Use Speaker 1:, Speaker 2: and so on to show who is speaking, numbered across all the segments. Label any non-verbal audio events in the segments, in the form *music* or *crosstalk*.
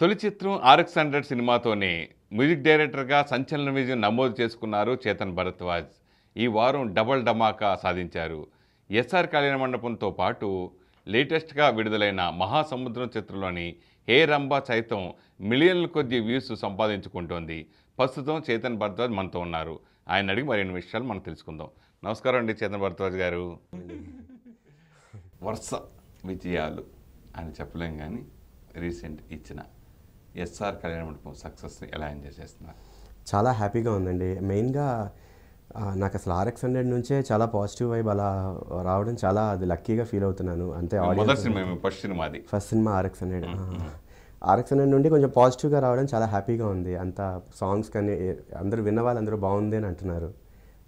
Speaker 1: తొలి చిత్రం RX hundred సినిమాతోనే మ్యూజిక్ డైరెక్టర్గా సంచలన విజయం నమోదు చేసుకున్నారు చేతన్ భరద్వాజ్ ఈ వారం డబల్ డమాకా సాధించారు ఎస్ఆర్ కళ్యాణ మండపంతో పాటు లేటెస్ట్గా విడుదలైన మహాసముద్రం చిత్రంలోని హే రంబా సైతం మిలియన్ల కొద్ది వ్యూస్ సంపాదించుకుంటోంది ప్రస్తుతం చేతన్ భరద్వాజ్ మనతో ఉన్నారు ఆయన అడిగి మరిన్ని విషయాలు మనం తెలుసుకుందాం నమస్కారం అండి చేతన్ భరద్వాజ్ గారు వరుస విజయాలు అని చెప్పలేం కానీ రీసెంట్ ఇచ్చిన ఎస్ఆర్ కళ్యాణ మండపం సక్సెస్ని ఎలా ఎంజాయ్ చేస్తున్నారు
Speaker 2: చాలా హ్యాపీగా ఉందండి మెయిన్గా నాకు అసలు ఆర్ఎక్స్ హండ్రెడ్ నుంచే చాలా పాజిటివ్ వైబ్ అలా రావడం చాలా అది లక్కీగా ఫీల్ అవుతున్నాను అంతే first cinema first cinema RX hundred RX hundred నుండి కొంచెం పాజిటివ్గా రావడం చాలా హ్యాపీగా ఉంది అంత సాంగ్స్ కానీ అందరూ విన్న వాళ్ళందరూ బాగుంది అని అంటున్నారు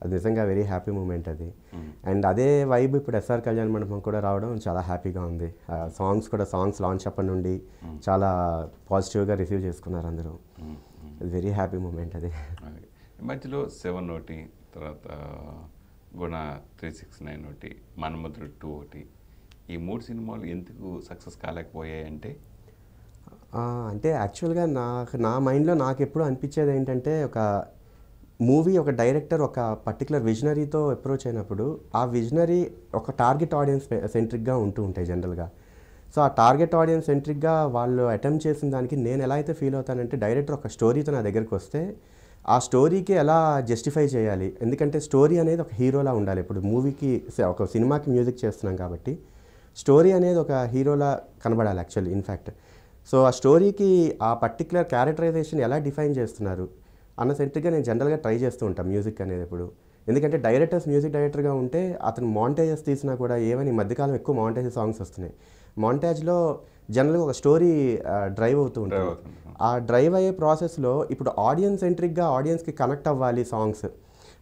Speaker 2: అది నిజంగా వెరీ హ్యాపీ మూమెంట్ అది అండ్ hmm. అదే వైబ్ ఇప్పుడు ఎస్ఆర్ కళ్యాణ్ మండపం కూడా రావడం చాలా హ్యాపీగా ఉంది సాంగ్స్ కూడా సాంగ్స్ లాంచ్ అప్పటి నుండి hmm. చాలా పాజిటివ్గా రిసీవ్ చేసుకున్నారు అందరూ వెరీ హ్యాపీ మూమెంట్ అది
Speaker 1: మధ్యలో సెవెన్ ఒకటి తర్వాత గుణ త్రీ సిక్స్ నైన్ ఒకటి మన్మధుడు టూ ఒకటి ఈ మూడు సినిమాలు ఎందుకు సక్సెస్ కాలేకపోయాయి అంటే
Speaker 2: అంటే యాక్చువల్గా నాకు నా మైండ్లో నాకు ఎప్పుడు అనిపించేది ఏంటంటే ఒక మూవీ ఒక డైరెక్టర్ ఒక పర్టికులర్ విజనరీతో అప్రోచ్ అయినప్పుడు ఆ విజనరీ ఒక టార్గెట్ ఆడియన్స్ సెంట్రిక్గా ఉంటూ ఉంటాయి జనరల్గా సో ఆ టార్గెట్ ఆడియన్స్ సెంట్రిక్గా వాళ్ళు అటెంప్ట్ చేసిన దానికి నేను ఎలా అయితే ఫీల్ అవుతానంటే డైరెక్టర్ ఒక స్టోరీతో నా దగ్గరికి వస్తే ఆ స్టోరీకి ఎలా జస్టిఫై చేయాలి ఎందుకంటే స్టోరీ అనేది ఒక హీరోలా ఉండాలి ఇప్పుడు మూవీకి ఒక సినిమాకి మ్యూజిక్ చేస్తున్నాం కాబట్టి స్టోరీ అనేది ఒక హీరోలా కనబడాలి యాక్చువల్లీ ఇన్ఫ్యాక్ట్ సో ఆ స్టోరీకి ఆ పర్టికులర్ క్యారెక్టరైజేషన్ ఎలా డిఫైన్ చేస్తున్నారు అన్న సెంట్రిక్గా నేను జనరల్గా ట్రై చేస్తూ ఉంటాను మ్యూజిక్ అనేది ఇప్పుడు ఎందుకంటే డైరెక్టర్స్ మ్యూజిక్ డైరెక్టర్గా ఉంటే అతను మాంటేజెస్ తీసినా కూడా ఏమని మధ్యకాలం ఎక్కువ మాంటేజ్ సాంగ్స్ వస్తున్నాయి మాంటేజ్లో జనరల్గా ఒక స్టోరీ డ్రైవ్ అవుతూ ఉంటుంది ఆ డ్రైవ్ అయ్యే ప్రాసెస్లో ఇప్పుడు ఆడియన్స్ సెంట్రిక్గా ఆడియన్స్కి కనెక్ట్ అవ్వాలి సాంగ్స్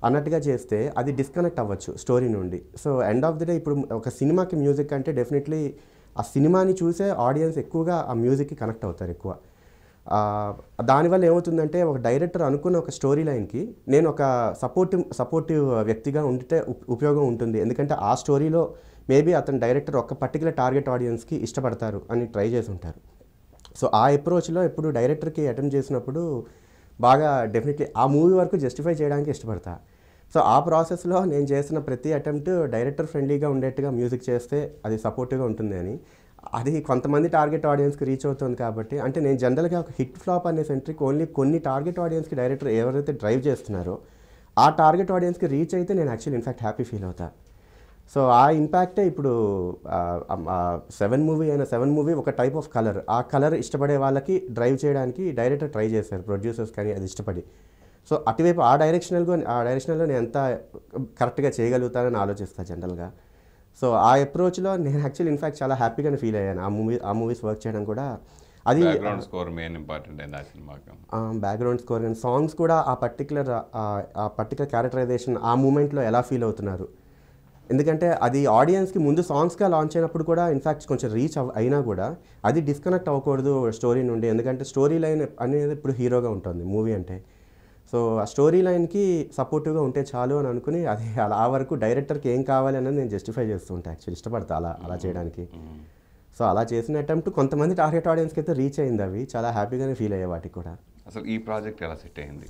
Speaker 2: అన్నట్టుగా చేస్తే అది డిస్కనెక్ట్ అవ్వచ్చు స్టోరీ నుండి so end of the day ఇప్పుడు ఒక సినిమాకి మ్యూజిక్ అంటే డెఫినెట్లీ ఆ సినిమాని చూసే ఆడియన్స్ ఎక్కువగా ఆ మ్యూజిక్కి కనెక్ట్ అవుతారు ఎక్కువ దానివల్ల ఏమవుతుందంటే ఒక డైరెక్టర్ అనుకున్న ఒక స్టోరీ లైన్కి నేను ఒక సపోర్టివ్ సపోర్టివ్ వ్యక్తిగా ఉంటే ఉపయోగం ఉంటుంది ఎందుకంటే ఆ స్టోరీలో మేబీ అతను డైరెక్టర్ ఒక పర్టికులర్ టార్గెట్ ఆడియన్స్కి ఇష్టపడతారు అని ట్రై చేసి ఉంటారు సో ఆ అప్రోచ్లో ఇప్పుడు డైరెక్టర్కి అటెంప్ట్ చేసినప్పుడు బాగా డెఫినెట్లీ ఆ మూవీ వరకు జస్టిఫై చేయడానికి ఇష్టపడతా సో ఆ ప్రాసెస్లో నేను చేసిన ప్రతి అటెంప్ట్ డైరెక్టర్ ఫ్రెండ్లీగా ఉండేట్టుగా మ్యూజిక్ చేస్తే అది సపోర్టివ్గా ఉంటుంది అని అది కొంతమంది టార్గెట్ ఆడియన్స్కి రీచ్ అవుతుంది కాబట్టి అంటే నేను జనరల్గా ఒక హిట్ ఫ్లాప్ అనే సెంట్రిక్ ఓన్లీ కొన్ని టార్గెట్ ఆడియన్స్కి డైరెక్టర్ ఎవరైతే డ్రైవ్ చేస్తున్నారో ఆ టార్గెట్ ఆడియన్స్కి రీచ్ అయితే నేను యాక్చువల్లీ ఇన్ఫ్యాక్ట్ హ్యాపీ ఫీల్ అవుతాను సో ఆ ఇంపాక్టే ఇప్పుడు సెవెన్ మూవీ అయిన సెవెన్ మూవీ ఒక టైప్ ఆఫ్ కలర్ ఆ కలర్ ఇష్టపడే వాళ్ళకి డ్రైవ్ చేయడానికి డైరెక్టర్ ట్రై చేశారు ప్రొడ్యూసర్స్ కానీ అది ఇష్టపడి సో అటువైపు ఆ డైరెక్షనల్గా ఆ డైరెక్షనల్లో నేను ఎంత కరెక్ట్గా చేయగలుగుతానని ఆలోచిస్తాను జనరల్గా సో ఆ అప్రోచ్లో నేను యాక్చువల్ ఇన్ఫాక్ట్ చాలా హ్యాపీగానే ఫీల్ అయ్యాను ఆ మూవీ ఆ మూవీస్ వర్క్ చేయడం కూడా అది బ్యాక్గ్రౌండ్ స్కోర్ కానీ సాంగ్స్ కూడా ఆ పర్టికులర్ ఆ పర్టికులర్ క్యారెక్టరైజేషన్ ఆ మూమెంట్లో ఎలా ఫీల్ అవుతున్నారు ఎందుకంటే అది ఆడియన్స్కి ముందు సాంగ్స్గా లాంచ్ అయినప్పుడు కూడా ఇన్ఫాక్ట్ కొంచెం రీచ్ అయినా కూడా అది డిస్కనెక్ట్ అవ్వకూడదు స్టోరీ నుండి ఎందుకంటే స్టోరీ లైన్ అనేది ఇప్పుడు హీరోగా ఉంటుంది మూవీ అంటే సో ఆ స్టోరీ లైన్కి సపోర్టివ్గా ఉంటే చాలు అని అనుకుని అది అలా ఆ వరకు డైరెక్టర్కి ఏం కావాలి అనేది నేను జస్టిఫై చేస్తూ ఉంటాను ఇష్టపడతా అలా అలా చేయడానికి సో అలా చేసిన అటెంప్ట్ కొంతమంది టార్గెట్ ఆడియన్స్కి అయితే రీచ్ అయింది అవి చాలా హ్యాపీగానే ఫీల్ అయ్యే వాటికి కూడా
Speaker 1: అసలు ఈ ప్రాజెక్ట్ ఎలా సెట్ అయింది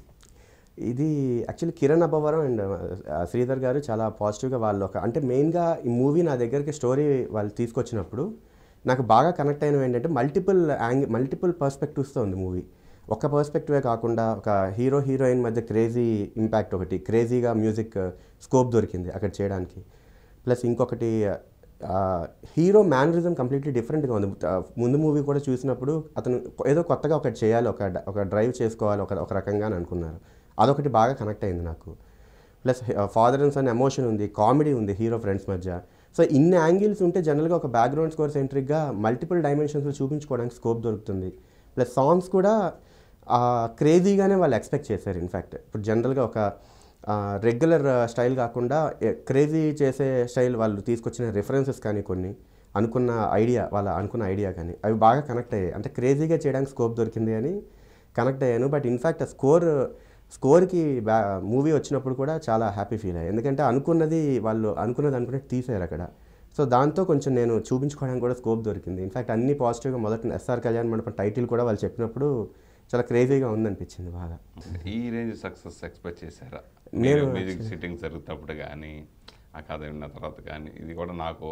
Speaker 2: ఇది యాక్చువల్లీ కిరణ్ అబ్బవరం అండ్ శ్రీధర్ గారు చాలా పాజిటివ్గా వాళ్ళు ఒక అంటే మెయిన్గా ఈ మూవీ నా దగ్గరికి స్టోరీ వాళ్ళు తీసుకొచ్చినప్పుడు నాకు బాగా కనెక్ట్ అయినవి ఏంటంటే మల్టిపుల్ యాంగి మల్టిపుల్ పర్స్పెక్టివ్స్తో ఉంది మూవీ ఒక పర్స్పెక్టివే కాకుండా ఒక హీరో హీరోయిన్ మధ్య క్రేజీ ఇంపాక్ట్ ఒకటి క్రేజీగా మ్యూజిక్ స్కోప్ దొరికింది అక్కడ చేయడానికి ప్లస్ ఇంకొకటి uh, uh, hero mannerism completely డిఫరెంట్గా ఉంది ముందు మూవీ కూడా చూసినప్పుడు అతను ఏదో కొత్తగా ఒకటి చేయాలి ఒక ఒక డ్రైవ్ చేసుకోవాలి ఒక ఒక రకంగా అని అనుకున్నారు అదొకటి బాగా కనెక్ట్ అయింది నాకు plus father and son emotion ఉంది కామెడీ ఉంది హీరో ఫ్రెండ్స్ మధ్య సో ఇన్ని యాంగిల్స్ ఉంటే జనరల్గా ఒక బ్యాక్గ్రౌండ్ స్కోర్ సెంట్రిక్గా మల్టిపుల్ డైమెన్షన్స్లో చూపించుకోవడానికి స్కోప్ దొరుకుతుంది ప్లస్ సాంగ్స్ కూడా క్రేజీగానే వాళ్ళు ఎక్స్పెక్ట్ చేశారు ఇన్ఫ్యాక్ట్ ఇప్పుడు జనరల్గా ఒక రెగ్యులర్ స్టైల్ కాకుండా క్రేజీ చేసే స్టైల్ వాళ్ళు తీసుకొచ్చిన రిఫరెన్సెస్ కానీ కొన్ని అనుకున్న ఐడియా వాళ్ళ అనుకున్న ఐడియా కానీ అవి బాగా కనెక్ట్ అయ్యాయి అంటే క్రేజీగా చేయడానికి స్కోప్ దొరికింది అని కనెక్ట్ అయ్యాను బట్ ఇన్ఫ్యాక్ట్ ఆ స్కోర్ స్కోర్కి బ్యా మూవీ వచ్చినప్పుడు కూడా చాలా హ్యాపీ ఫీల్ అయ్యాయి ఎందుకంటే అనుకున్నది వాళ్ళు అనుకున్నది అనుకున్నట్టు తీసారు అక్కడ సో దాంతో కొంచెం నేను చూపించుకోవడానికి కూడా స్కోప్ దొరికింది ఇన్ఫ్యాక్ట్ అన్ని పాజిటివ్గా మొదట ఎస్ఆర్ కళ్యాణ్ మండపం టైటిల్ కూడా వాళ్ళు చెప్పినప్పుడు చాలా క్రేజీగా ఉందనిపించింది బాగా
Speaker 1: ఈ రేంజ్ సక్సెస్ ఎక్స్పెక్ట్ చేశారా నేను మ్యూజిక్ సిట్టింగ్స్ జరుగుతున్నప్పుడు కానీ ఆ కథ ఉన్న తర్వాత కానీ ఇది కూడా నాకు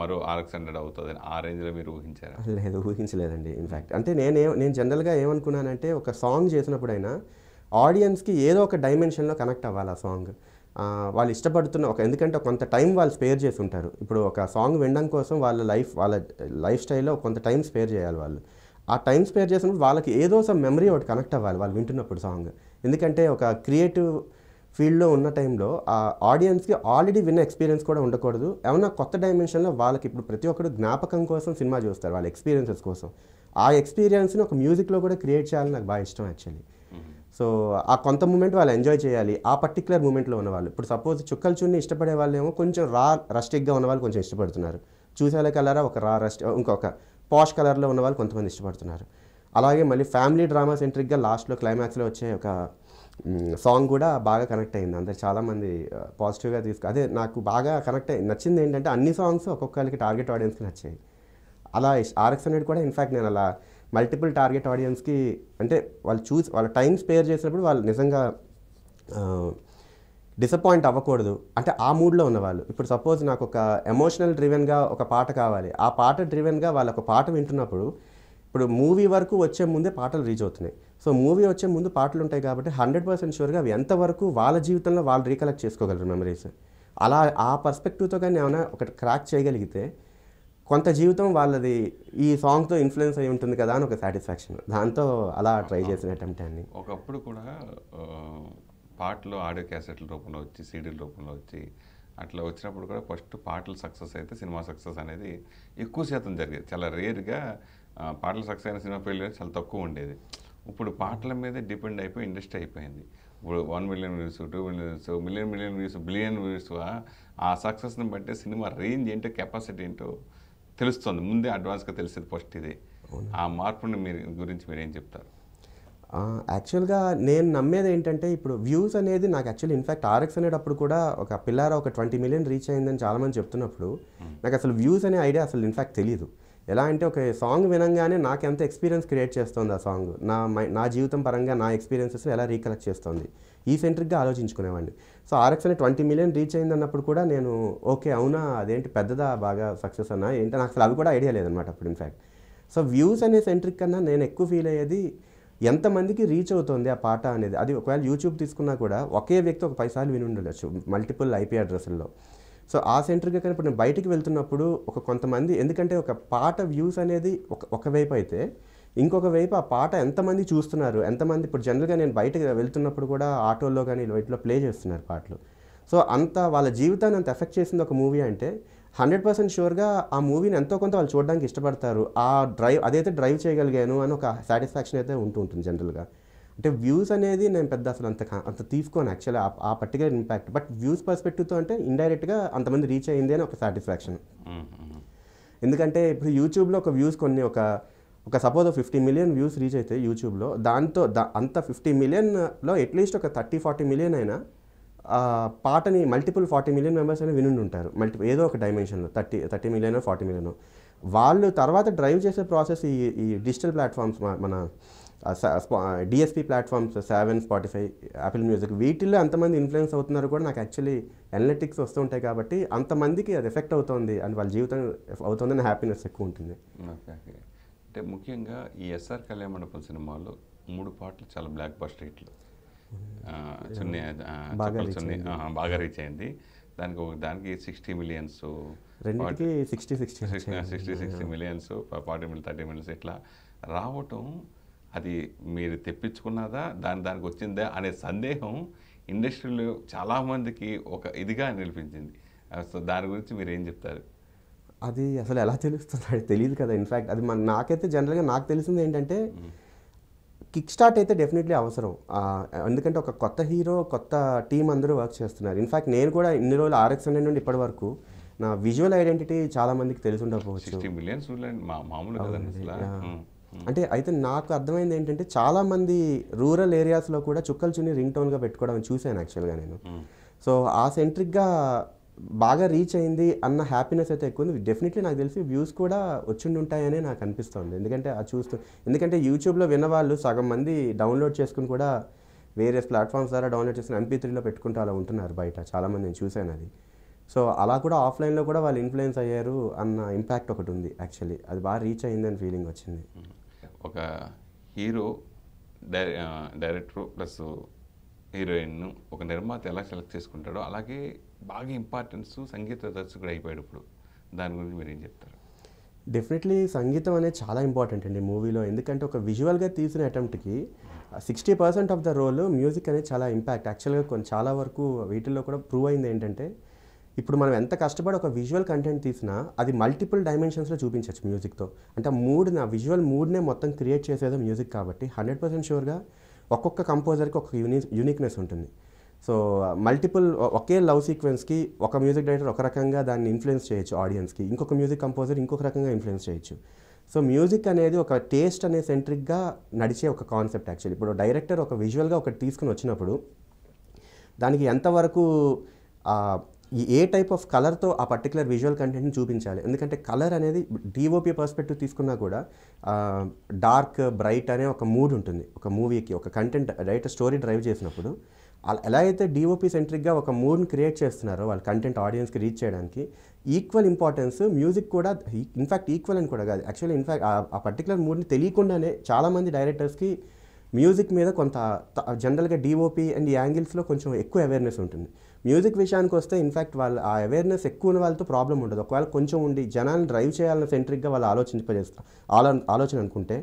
Speaker 1: మరో ఆర్ఎక్స్ హండ్రెడ్ అవుతుంది ఆ రేంజ్లో మీరు ఊహించారా
Speaker 2: లేదు ఊహించలేదండి ఇన్ఫ్యాక్ట్ అంటే నేనే నేను జనరల్గా ఏమనుకున్నానంటే ఒక సాంగ్ చేసినప్పుడైనా ఆడియన్స్కి ఏదో ఒక డైమెన్షన్లో కనెక్ట్ అవ్వాలి ఆ సాంగ్ వాళ్ళు ఇష్టపడుతున్న ఒక ఎందుకంటే కొంత టైం వాళ్ళు స్పేర్ చేసి ఉంటారు ఇప్పుడు ఒక సాంగ్ వినడం కోసం వాళ్ళ లైఫ్ వాళ్ళ లైఫ్ స్టైల్లో కొంత టైం స్పేర్ చేయాలి వాళ్ళు ఆ టైం స్పేర్ చేసినప్పుడు వాళ్ళకి ఏదో ఒక మెమరీ ఒకటి కనెక్ట్ అవ్వాలి వాళ్ళు వింటున్నప్పుడు సాంగ్ ఎందుకంటే ఒక క్రియేటివ్ ఫీల్డ్లో ఉన్న టైంలో ఆ ఆడియన్స్కి ఆల్రెడీ విన్న ఎక్స్పీరియన్స్ కూడా ఉండకూడదు ఏమన్నా కొత్త డైమెన్షన్లో వాళ్ళకి ఇప్పుడు ప్రతి ఒక్కరు జ్ఞాపకం కోసం సినిమా చూస్తారు వాళ్ళ ఎక్స్పీరియన్సెస్ కోసం ఆ ఎక్స్పీరియన్స్ని ఒక మ్యూజిక్లో కూడా క్రియేట్ చేయాలని నాకు బాగా ఇష్టం యాక్చువల్లీ సో ఆ కొంత మూమెంట్ వాళ్ళు ఎంజాయ్ చేయాలి ఆ పర్టికులర్ మూమెంట్లో ఉన్నవాళ్ళు ఇప్పుడు సపోజ్ చుక్కలు చున్ని ఇష్టపడే వాళ్ళేమో కొంచెం రా రస్టిక్గా ఉన్నవాళ్ళు కొంచెం ఇష్టపడుతున్నారు చూసేలా కలరా ఒక రా రస్ట్ ఇంకొక పాష్ కలర్లో ఉన్న వాళ్ళు కొంతమంది ఇష్టపడుతున్నారు అలాగే మళ్ళీ ఫ్యామిలీ డ్రామా సెంట్రిక్గా లాస్ట్లో క్లైమాక్స్లో వచ్చే ఒక సాంగ్ కూడా బాగా కనెక్ట్ అయింది అందరు చాలామంది పాజిటివ్గా తీసుకు అదే నాకు బాగా కనెక్ట్ అయ్యి నచ్చింది ఏంటంటే అన్ని సాంగ్స్ ఒక్కొక్కరికి టార్గెట్ ఆడియన్స్కి నచ్చాయి అలా ఆర్ఎక్స్ హండ్రెడ్ కూడా ఇన్ఫ్యాక్ట్ నేను అలా మల్టిపుల్ టార్గెట్ ఆడియన్స్కి అంటే వాళ్ళు చూసి వాళ్ళ టైం స్పేర్ చేసినప్పుడు వాళ్ళు నిజంగా డిసప్పాయింట్ అవ్వకూడదు అంటే ఆ మూడ్లో ఉన్నవాళ్ళు ఇప్పుడు సపోజ్ నాకు ఒక ఎమోషనల్ డ్రివెన్గా ఒక పాట కావాలి ఆ పాట డ్రివెన్గా వాళ్ళు ఒక పాట వింటున్నప్పుడు ఇప్పుడు మూవీ వరకు వచ్చే ముందే పాటలు రీచ్ అవుతున్నాయి సో మూవీ వచ్చే ముందు పాటలు ఉంటాయి కాబట్టి హండ్రెడ్ పర్సెంట్ షూర్గా అవి ఎంతవరకు వాళ్ళ జీవితంలో వాళ్ళు రీకలెక్ట్ చేసుకోగలరు మెమరీస్ అలా ఆ పర్స్పెక్టివ్తో కానీ ఏమైనా ఒకటి క్రాక్ చేయగలిగితే కొంత జీవితం వాళ్ళది ఈ సాంగ్తో ఇన్ఫ్లుయెన్స్ అయి ఉంటుంది కదా అని ఒక సాటిస్ఫాక్షన్ దాంతో అలా ట్రై చేసిన అటెంప్ట్ అండి
Speaker 1: ఒకప్పుడు కూడా పాటలు ఆడియో క్యాసెట్ల రూపంలో వచ్చి సీడీల రూపంలో వచ్చి అట్లా వచ్చినప్పుడు కూడా ఫస్ట్ పాటలు సక్సెస్ అయితే సినిమా సక్సెస్ అనేది ఎక్కువ శాతం జరిగేది చాలా రేర్గా పాటలు సక్సెస్ అయిన సినిమా పేర్లు చాలా తక్కువ ఉండేది ఇప్పుడు పాటల మీదే డిపెండ్ అయిపోయి ఇండస్ట్రీ అయిపోయింది ఇప్పుడు one million views two million views million million views billion views ఆ సక్సెస్ని బట్టి సినిమా రేంజ్ ఏంటో కెపాసిటీ ఏంటో తెలుస్తుంది ముందే అడ్వాన్స్గా తెలిసేది ఫస్ట్ ఇది ఆ మార్పుని మీరు గురించి మీరు ఏం చెప్తారు
Speaker 2: యాక్చువల్గా నేను నమ్మేది ఏంటంటే ఇప్పుడు వ్యూస్ అనేది నాకు యాక్చువల్లీ ఇన్ఫ్యాక్ట్ ఆర్ఎక్స్ అనేటప్పుడు కూడా ఒక పిల్లర ఒక ట్వంటీ మిలియన్ రీచ్ అయిందని చాలామంది చెప్తున్నప్పుడు hmm. నాకు అసలు వ్యూస్ అనే ఐడియా అసలు ఇన్ఫ్యాక్ట్ తెలియదు ఎలా అంటే ఒక సాంగ్ వినంగానే నాకు ఎంత ఎక్స్పీరియన్స్ క్రియేట్ చేస్తుంది ఆ సాంగ్ నా నా జీవితం పరంగా నా ఎక్స్పీరియన్సెస్ ఎలా రీకలెక్ట్ చేస్తుంది ఈ సెంట్రిక్గా ఆలోచించుకునేవాడిని సో ఆర్ఎక్స్ అనే ట్వంటీ మిలియన్ రీచ్ అన్నప్పుడు కూడా నేను ఓకే అవునా అదేంటి పెద్దదా బాగా సక్సెస్ అన్నా ఏంటంటే నాకు అసలు అవి కూడా ఐడియా లేదనమాట అప్పుడు ఇన్ఫ్యాక్ట్ సో వ్యూస్ అనే సెంట్రిక్ కన్నా నేను ఎక్కువ ఫీల్ అయ్యేది ఎంతమందికి రీచ్ అవుతుంది ఆ పాట అనేది అది ఒకవేళ యూట్యూబ్ తీసుకున్నా కూడా ఒకే వ్యక్తి ఒక పది సార్లు ఉండొచ్చు మల్టిపుల్ ఐపీ అడ్రస్ల్లో సో ఆ సెంటర్గా కానీ ఇప్పుడు నేను బయటికి వెళ్తున్నప్పుడు ఒక కొంతమంది ఎందుకంటే ఒక పాట వ్యూస్ అనేది ఒక ఒకవైపు అయితే ఇంకొక వైపు ఆ పాట ఎంతమంది చూస్తున్నారు ఎంతమంది ఇప్పుడు జనరల్గా నేను బయటకు వెళ్తున్నప్పుడు కూడా ఆటోలో కానీ ఇట్లా ప్లే చేస్తున్నారు పాటలు సో అంత వాళ్ళ జీవితాన్ని అంత ఎఫెక్ట్ చేసింది ఒక మూవీ అంటే హండ్రెడ్ పర్సెంట్ షూర్గా ఆ మూవీని ఎంతో కొంత వాళ్ళు చూడడానికి ఇష్టపడతారు ఆ డ్రైవ్ అదైతే డ్రైవ్ చేయగలిగాను అని ఒక సాటిస్ఫాక్షన్ అయితే ఉంటూ ఉంటుంది జనరల్గా అంటే వ్యూస్ అనేది నేను పెద్ద అసలు అంత అంత తీసుకోను యాక్చువల్లీ ఆ పర్టికులర్ ఇంపాక్ట్ బట్ వ్యూస్ పర్స్పెక్టివ్తో అంటే ఇండైరెక్ట్గా అంతమంది రీచ్ అయింది అని ఒక సాటిస్ఫాక్షన్ ఎందుకంటే ఇప్పుడు యూట్యూబ్లో ఒక వ్యూస్ కొన్ని ఒక ఒక suppose fifty million views reach అయితే యూట్యూబ్లో దాంతో దా అంత ఫిఫ్టీ మిలియన్లో అట్లీస్ట్ ఒక థర్టీ ఫార్టీ మిలియన్ అయినా పాటని మల్టిపుల్ ఫార్టీ మిలియన్ మెంబర్స్ అయినా వినుండి ఉంటారు మల్టిపుల్ ఏదో ఒక డైమెన్షన్లో thirty thirty million forty million వాళ్ళు తర్వాత డ్రైవ్ చేసే ప్రాసెస్ ఈ ఈ డిజిటల్ ప్లాట్ఫామ్స్ మన DSP platforms seven Spotify Apple music వీటిల్లో ఎంతమంది ఇన్ఫ్లుయెన్స్ అవుతున్నారు కూడా నాకు యాక్చువల్లీ అనలిటిక్స్ వస్తుంటాయి కాబట్టి అంతమందికి అది ఎఫెక్ట్ అవుతుంది అండ్ వాళ్ళ జీవితం అవుతుందని హ్యాపీనెస్ ఎక్కువ ఉంటుంది
Speaker 1: అంటే ముఖ్యంగా ఈ ఎస్ఆర్ కళ్యాణ మండపం సినిమాలో మూడు పాటలు చాలా బ్లాక్ బస్ట్ హిట్లు సున్ని చున్నీ బాగా రీచ్ అయింది దానికి దానికి సిక్స్టీ మిలియన్స్ రెండింటికి
Speaker 2: sixty sixty sixty sixty
Speaker 1: millions forty million thirty millions ఇట్లా రావటం అది మీరు తెప్పించుకున్నదా దాని దానికి వచ్చిందా అనే సందేహం ఇండస్ట్రీలో చాలామందికి ఒక ఇదిగా నిలిపించింది సో దాని గురించి మీరు ఏం చెప్తారు
Speaker 2: అది అసలు ఎలా తెలుస్తుంది తెలియదు కదా ఇన్ఫ్యాక్ట్ అది మన నాకైతే జనరల్గా నాకు తెలిసింది ఏంటంటే కిక్ స్టార్ట్ అయితే డెఫినెట్లీ అవసరం ఎందుకంటే ఒక కొత్త హీరో కొత్త టీం అందరూ వర్క్ చేస్తున్నారు ఇన్ఫ్యాక్ట్ నేను కూడా ఇన్ని రోజులు ఆర్ఎక్స్ హండ్రెడ్ నుండి ఇప్పటి వరకు నా విజువల్ ఐడెంటిటీ చాలా మందికి తెలిసి ఉండకపోవచ్చు అంటే అయితే నాకు అర్థమైంది ఏంటంటే చాలా మంది రూరల్ ఏరియాస్లో కూడా చుక్కలు చుని రింగ్ టోన్గా పెట్టుకోవడం చూశాను యాక్చువల్గా నేను సో ఆ సెంట్రిక్గా బాగా రీచ్ అయింది అన్న హ్యాపీనెస్ అయితే ఎక్కువ ఉంది డెఫినెట్లీ నాకు తెలిసి వ్యూస్ కూడా వచ్చిండి ఉంటాయని నాకు అనిపిస్తుంది ఎందుకంటే అది చూస్తూ ఎందుకంటే యూట్యూబ్లో విన్నవాళ్ళు సగం మంది డౌన్లోడ్ చేసుకుని కూడా వేరే ప్లాట్ఫామ్స్ ద్వారా డౌన్లోడ్ చేసుకుని ఎంపీ త్రీలో పెట్టుకుంటూ అలా ఉంటున్నారు బయట చాలామంది నేను చూశాను అది సో అలా కూడా ఆఫ్లైన్లో కూడా వాళ్ళు ఇన్ఫ్లుయెన్స్ అయ్యారు అన్న ఇంపాక్ట్ ఒకటి ఉంది యాక్చువల్లీ అది బాగా రీచ్ అయిందని ఫీలింగ్ వచ్చింది
Speaker 1: ఒక హీరో డైరెక్టర్ ప్లస్ హీరోయిన్ను ఒక నిర్మాత ఎలా సెలెక్ట్ చేసుకుంటాడో అలాగే బాగా ఇంపార్టెన్స్ సంగీత దర్శకుడు అయిపోయాడు ఇప్పుడు దాని గురించి మీరు ఏం చెప్తారు
Speaker 2: డెఫినెట్లీ సంగీతం అనేది చాలా ఇంపార్టెంట్ అండి మూవీలో ఎందుకంటే ఒక విజువల్గా తీసిన అటెంప్ట్కి sixty percent of the role music అనేది చాలా ఇంపాక్ట్ యాక్చువల్గా కొన్ని చాలా వరకు వీటిల్లో కూడా ప్రూవ్ అయింది ఏంటంటే ఇప్పుడు మనం ఎంత కష్టపడి ఒక విజువల్ కంటెంట్ తీసినా అది మల్టిపుల్ డైమెన్షన్స్లో చూపించవచ్చు మ్యూజిక్తో అంటే మూడ్ నా విజువల్ మూడ్నే మొత్తం క్రియేట్ చేసేదో మ్యూజిక్ కాబట్టి హండ్రెడ్ పర్సెంట్ షూర్గా ఒక్కొక్క కంపోజర్కి ఒక యూనిక్ యూనిక్నెస్ ఉంటుంది సో మల్టిపుల్ ఒకే లవ్ సీక్వెన్స్కి ఒక మ్యూజిక్ డైరెక్టర్ ఒక రకంగా దాన్ని ఇన్ఫ్లుయెన్స్ చేయొచ్చు ఆడియన్స్కి ఇంకొక మ్యూజిక్ కంపోజర్ ఇంకొక రకంగా ఇన్ఫ్లుయెన్స్ చేయొచ్చు సో మ్యూజిక్ అనేది ఒక టేస్ట్ అనే సెంట్రిక్గా నడిచే ఒక కాన్సెప్ట్ యాక్చువల్లీ ఇప్పుడు డైరెక్టర్ ఒక విజువల్గా ఒకటి తీసుకుని వచ్చినప్పుడు దానికి ఎంతవరకు ఏ టైప్ ఆఫ్ కలర్తో ఆ పర్టికులర్ విజువల్ కంటెంట్ని చూపించాలి ఎందుకంటే కలర్ అనేది డిఓపి పర్స్పెక్టివ్ తీసుకున్నా కూడా డార్క్ బ్రైట్ అనే ఒక మూడ్ ఉంటుంది ఒక మూవీకి ఒక కంటెంట్ డైరెక్ట్ స్టోరీ డ్రైవ్ చేసినప్పుడు ఎలా అయితే డిఓపి సెంట్రిక్గా ఒక మూడ్ని క్రియేట్ చేస్తున్నారో వాళ్ళ కంటెంట్ ఆడియన్స్కి రీచ్ చేయడానికి ఈక్వల్ ఇంపార్టెన్స్ మ్యూజిక్ కూడా ఇన్ఫ్యాక్ట్ ఈక్వల్ అని కూడా కాదు యాక్చువల్లీ ఇన్ఫ్యాక్ట్ ఆ పర్టికులర్ మూడ్ని తెలియకుండానే చాలామంది డైరెక్టర్స్కి మ్యూజిక్ మీద కొంత జనరల్గా డిఓపి అండ్ యాంగిల్స్లో కొంచెం ఎక్కువ అవేర్నెస్ ఉంటుంది మ్యూజిక్ విషయానికి వస్తే ఇన్ఫ్యాక్ట్ వాళ్ళు ఆ అవేర్నెస్ ఎక్కువ ఉన్న వాళ్ళతో ప్రాబ్లం ఉండదు ఒకవేళ కొంచెం ఉండి జనాన్ని డ్రైవ్ చేయాలన్న సెంట్రిక్గా వాళ్ళు ఆలోచించ ఆలో ఆలోచన అనుకుంటే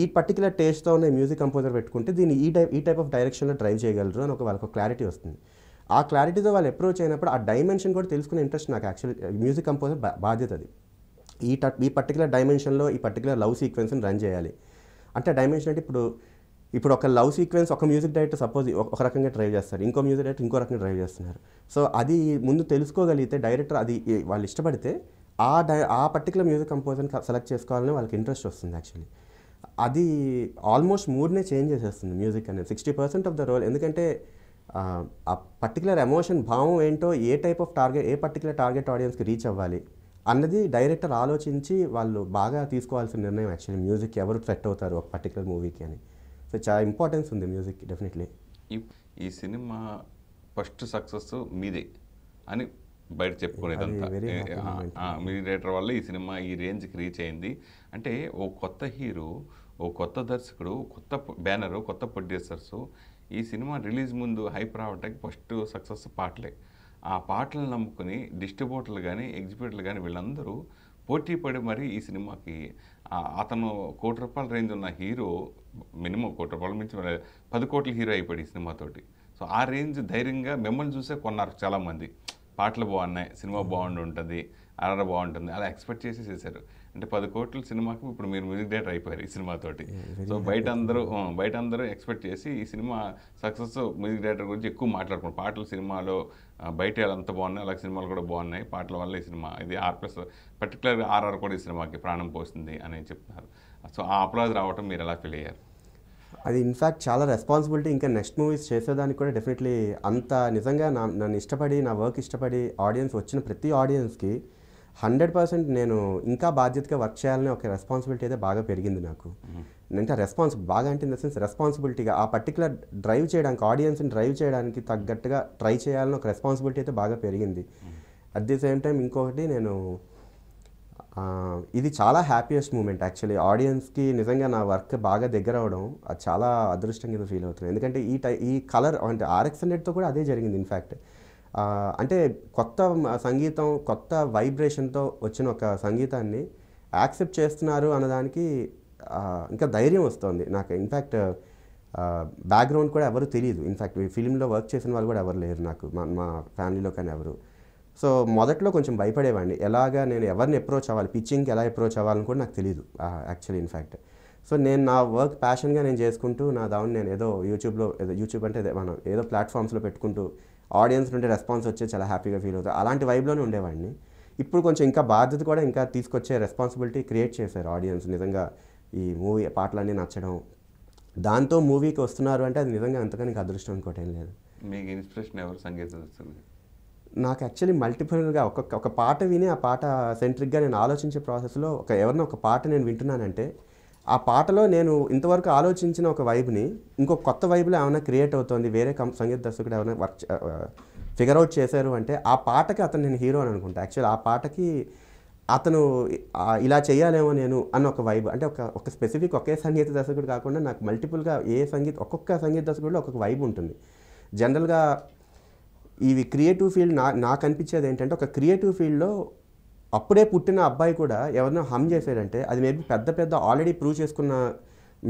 Speaker 2: ఈ పర్టికులర్ టేస్ట్తో ఉన్న మ్యూజిక్ కంపోజర్ పెట్టుకుంటే దీన్ని ఈ టైప్ ఈ టైప్ ఆఫ్ డైరెక్షన్లో డ్రైవ్ చేయగలరు అని ఒక వాళ్ళకి ఒక క్లారిటీ వస్తుంది ఆ క్లారిటీతో వాళ్ళు అప్రోచ్ అయినప్పుడు ఆ డైమెన్షన్ కూడా తెలుసుకునే ఇంట్రెస్ట్ నాకు యాక్చువల్ మ్యూజిక్ కంపోజర్ బాధ్యత అది ఈ ట ఈ పర్టికులర్ డైమెన్షన్లో ఈ పర్టికులర్ లవ్ సీక్వెన్స్ని రన్ చేయాలి అంటే డైమెన్షన్ అంటే ఇప్పుడు ఇప్పుడు ఒక లవ్ సీక్వెన్స్ ఒక మ్యూజిక్ డైరెక్టర్ సపోజ్ ఒక రకంగా డ్రైవ్ చేస్తారు ఇంకో మ్యూజిక్ డైరెక్టర్ ఇంకో రకంగా డ్రైవ్ చేస్తున్నారు సో అది ముందు తెలుసుకోగలిగితే డైరెక్టర్ అది వాళ్ళు ఇష్టపడితే ఆ డై ఆ పర్టికులర్ మ్యూజిక్ కంపోజర్ని సెలెక్ట్ చేసుకోవాలని వాళ్ళకి ఇంట్రెస్ట్ వస్తుంది యాక్చువల్లీ అది ఆల్మోస్ట్ మూడ్నే చేంజ్ చేసేస్తుంది మ్యూజిక్ అనేది sixty percent of the role ఎందుకంటే ఆ పర్టికులర్ ఎమోషన్ భావం ఏంటో ఏ టైప్ ఆఫ్ టార్గెట్ ఏ పర్టికులర్ టార్గెట్ ఆడియన్స్కి రీచ్ అవ్వాలి అన్నది డైరెక్టర్ ఆలోచించి వాళ్ళు బాగా తీసుకోవాల్సిన నిర్ణయం యాక్చువల్లీ మ్యూజిక్ ఎవరు సెట్ అవుతారు ఒక పర్టికులర్ మూవీకి అని సో చాలా ఇంపార్టెన్స్ ఉంది మ్యూజిక్ డెఫినెట్లీ
Speaker 1: ఈ సినిమా ఫస్ట్ సక్సెస్ మీదే అని బయట చెప్పుకునేది మీ డైరెక్టర్ వల్ల ఈ సినిమా ఈ రేంజ్కి రీచ్ అయింది అంటే ఓ కొత్త హీరో ఓ కొత్త దర్శకుడు కొత్త బ్యానరు కొత్త ప్రొడ్యూసర్స్ ఈ సినిమా రిలీజ్ ముందు హైప్ రావడానికి ఫస్ట్ సక్సెస్ పాటలే ఆ పాటలను నమ్ముకుని డిస్ట్రిబ్యూటర్లు కానీ ఎగ్జిబ్యూటర్లు కానీ వీళ్ళందరూ పోటీ పడి మరి ఈ సినిమాకి అతను కోటి రూపాయల రేంజ్ ఉన్న హీరో మినిమం కోటి రూపాయల మించి పది కోట్ల హీరో అయిపోయాడు ఈ సినిమాతోటి సో ఆ రేంజ్ ధైర్యంగా మిమ్మల్ని చూసే కొన్నారు చాలామంది పాటలు బాగున్నాయి సినిమా బాగుండి ఉంటుంది అలా బాగుంటుంది అలా ఎక్స్పెక్ట్ చేసి చేశారు అంటే పది కోట్ల సినిమాకి ఇప్పుడు మీరు మ్యూజిక్ డైరెక్టర్ అయిపోయారు ఈ సినిమాతోటి సో బయట అందరూ బయట అందరూ ఎక్స్పెక్ట్ చేసి ఈ సినిమా సక్సెస్ మ్యూజిక్ డైరెక్టర్ గురించి ఎక్కువ మాట్లాడుకున్నారు పాటలు సినిమాలో బయట అంత బాగున్నాయి అలాగే సినిమాలు కూడా బాగున్నాయి పాటల వల్ల ఈ సినిమా ఇది ఆర్ ప్లస్ పర్టికులర్గా ఆర్ఆర్ కూడా ఈ సినిమాకి ప్రాణం పోస్తుంది అని చెప్తున్నారు సో ఆ అప్లాజ్ రావటం మీరు ఎలా ఫీల్ అయ్యారు
Speaker 2: అది ఇన్ఫ్యాక్ట్ చాలా రెస్పాన్సిబిలిటీ ఇంకా నెక్స్ట్ మూవీస్ చేసేదానికి కూడా డెఫినెట్లీ అంత నిజంగా నా నన్ను ఇష్టపడి నా వర్క్ ఇష్టపడి ఆడియన్స్ వచ్చిన ప్రతి ఆడియన్స్కి హండ్రెడ్ పర్సెంట్ నేను ఇంకా బాధ్యతగా వర్క్ చేయాలనే ఒక రెస్పాన్సిబిలిటీ అయితే బాగా పెరిగింది నాకు అంటే రెస్పాన్స్ బాగా అంటే ఇన్ ద సెన్స్ రెస్పాన్సిబిలిటీగా ఆ పర్టికులర్ డ్రైవ్ చేయడానికి ఆడియన్స్ని డ్రైవ్ చేయడానికి తగ్గట్టుగా ట్రై చేయాలని ఒక రెస్పాన్సిబిలిటీ అయితే బాగా పెరిగింది అట్ ది సేమ్ టైం ఇంకొకటి నేను ఇది చాలా హ్యాపీయెస్ట్ మూమెంట్ యాక్చువల్లీ ఆడియన్స్కి నిజంగా నా వర్క్ బాగా దగ్గర అవడం అది చాలా అదృష్టం కింద ఫీల్ అవుతుంది ఎందుకంటే ఈ టై ఈ కలర్ అంటే ఆర్ఎక్స్ హండ్రెడ్తో కూడా అదే జరిగింది ఇన్ఫ్యాక్ట్ అంటే కొత్త సంగీతం కొత్త వైబ్రేషన్తో వచ్చిన ఒక సంగీతాన్ని యాక్సెప్ట్ చేస్తున్నారు అన్నదానికి ఇంకా ధైర్యం వస్తుంది నాకు ఇన్ఫ్యాక్ట్ బ్యాక్గ్రౌండ్ కూడా ఎవరు తెలియదు ఇన్ఫ్యాక్ట్ ఫిలింలో వర్క్ చేసిన వాళ్ళు కూడా ఎవరు లేరు నాకు మా మా ఫ్యామిలీలో కానీ ఎవరు సో మొదట్లో కొంచెం భయపడేవాడిని ఎలాగా నేను ఎవరిని అప్రోచ్ అవ్వాలి పిచ్చింగ్కి ఎలా అప్రోచ్ అవ్వాలని కూడా నాకు తెలియదు యాక్చువల్లీ ఇన్ఫ్యాక్ట్ సో నేను నా వర్క్ ప్యాషన్గా నేను చేసుకుంటూ నా దాన్ని నేను ఏదో యూట్యూబ్లో ఏదో యూట్యూబ్ అంటే మనం ఏదో ప్లాట్ఫామ్స్లో పెట్టుకుంటూ ఆడియన్స్ నుండి రెస్పాన్స్ వచ్చే చాలా హ్యాపీగా ఫీల్ అవుతారు అలాంటి వైబ్లోనే ఉండేవాడిని ఇప్పుడు కొంచెం ఇంకా బాధ్యత కూడా ఇంకా తీసుకొచ్చే రెస్పాన్సిబిలిటీ క్రియేట్ చేశారు ఆడియన్స్ నిజంగా ఈ మూవీ పాటలన్నీ నచ్చడం దాంతో మూవీకి వస్తున్నారు అంటే అది నిజంగా అంతకని అదృష్టం ఇంకోటి ఏం లేదు
Speaker 1: మీకు ఇన్స్పిరేషన్ ఎవరు సంగీతం వస్తుంది
Speaker 2: నాకు యాక్చువల్లీ మల్టిపుల్గా ఒక్కొక్క ఒక పాట విని ఆ పాట సెంట్రిక్గా నేను ఆలోచించే ప్రాసెస్లో ఒక ఎవరినో ఒక పాట నేను వింటున్నానంటే ఆ పాటలో నేను ఇంతవరకు ఆలోచించిన ఒక వైబ్ని ఇంకో కొత్త వైబ్లో ఏమైనా క్రియేట్ అవుతుంది వేరే కం సంగీత దర్శకుడు ఏమైనా వర్క్ ఫిగర్ అవుట్ చేశారు అంటే ఆ పాటకి అతను నేను హీరో అని అనుకుంటా యాక్చువల్ ఆ పాటకి అతను ఇలా చేయాలేమో నేను అన్న ఒక వైబ్ అంటే ఒక ఒక స్పెసిఫిక్ ఒకే సంగీత దర్శకుడు కాకుండా నాకు మల్టిపుల్గా ఏ సంగీత ఒక్కొక్క సంగీత దర్శకుడు ఒక్కొక్క వైబ్ ఉంటుంది జనరల్గా ఇవి క్రియేటివ్ ఫీల్డ్ నా నాకు అనిపించేది ఏంటంటే ఒక క్రియేటివ్ ఫీల్డ్లో అప్పుడే పుట్టిన అబ్బాయి కూడా ఎవరినో హమ్ చేశారంటే అది మేబీ పెద్ద పెద్ద ఆల్రెడీ ప్రూవ్ చేసుకున్న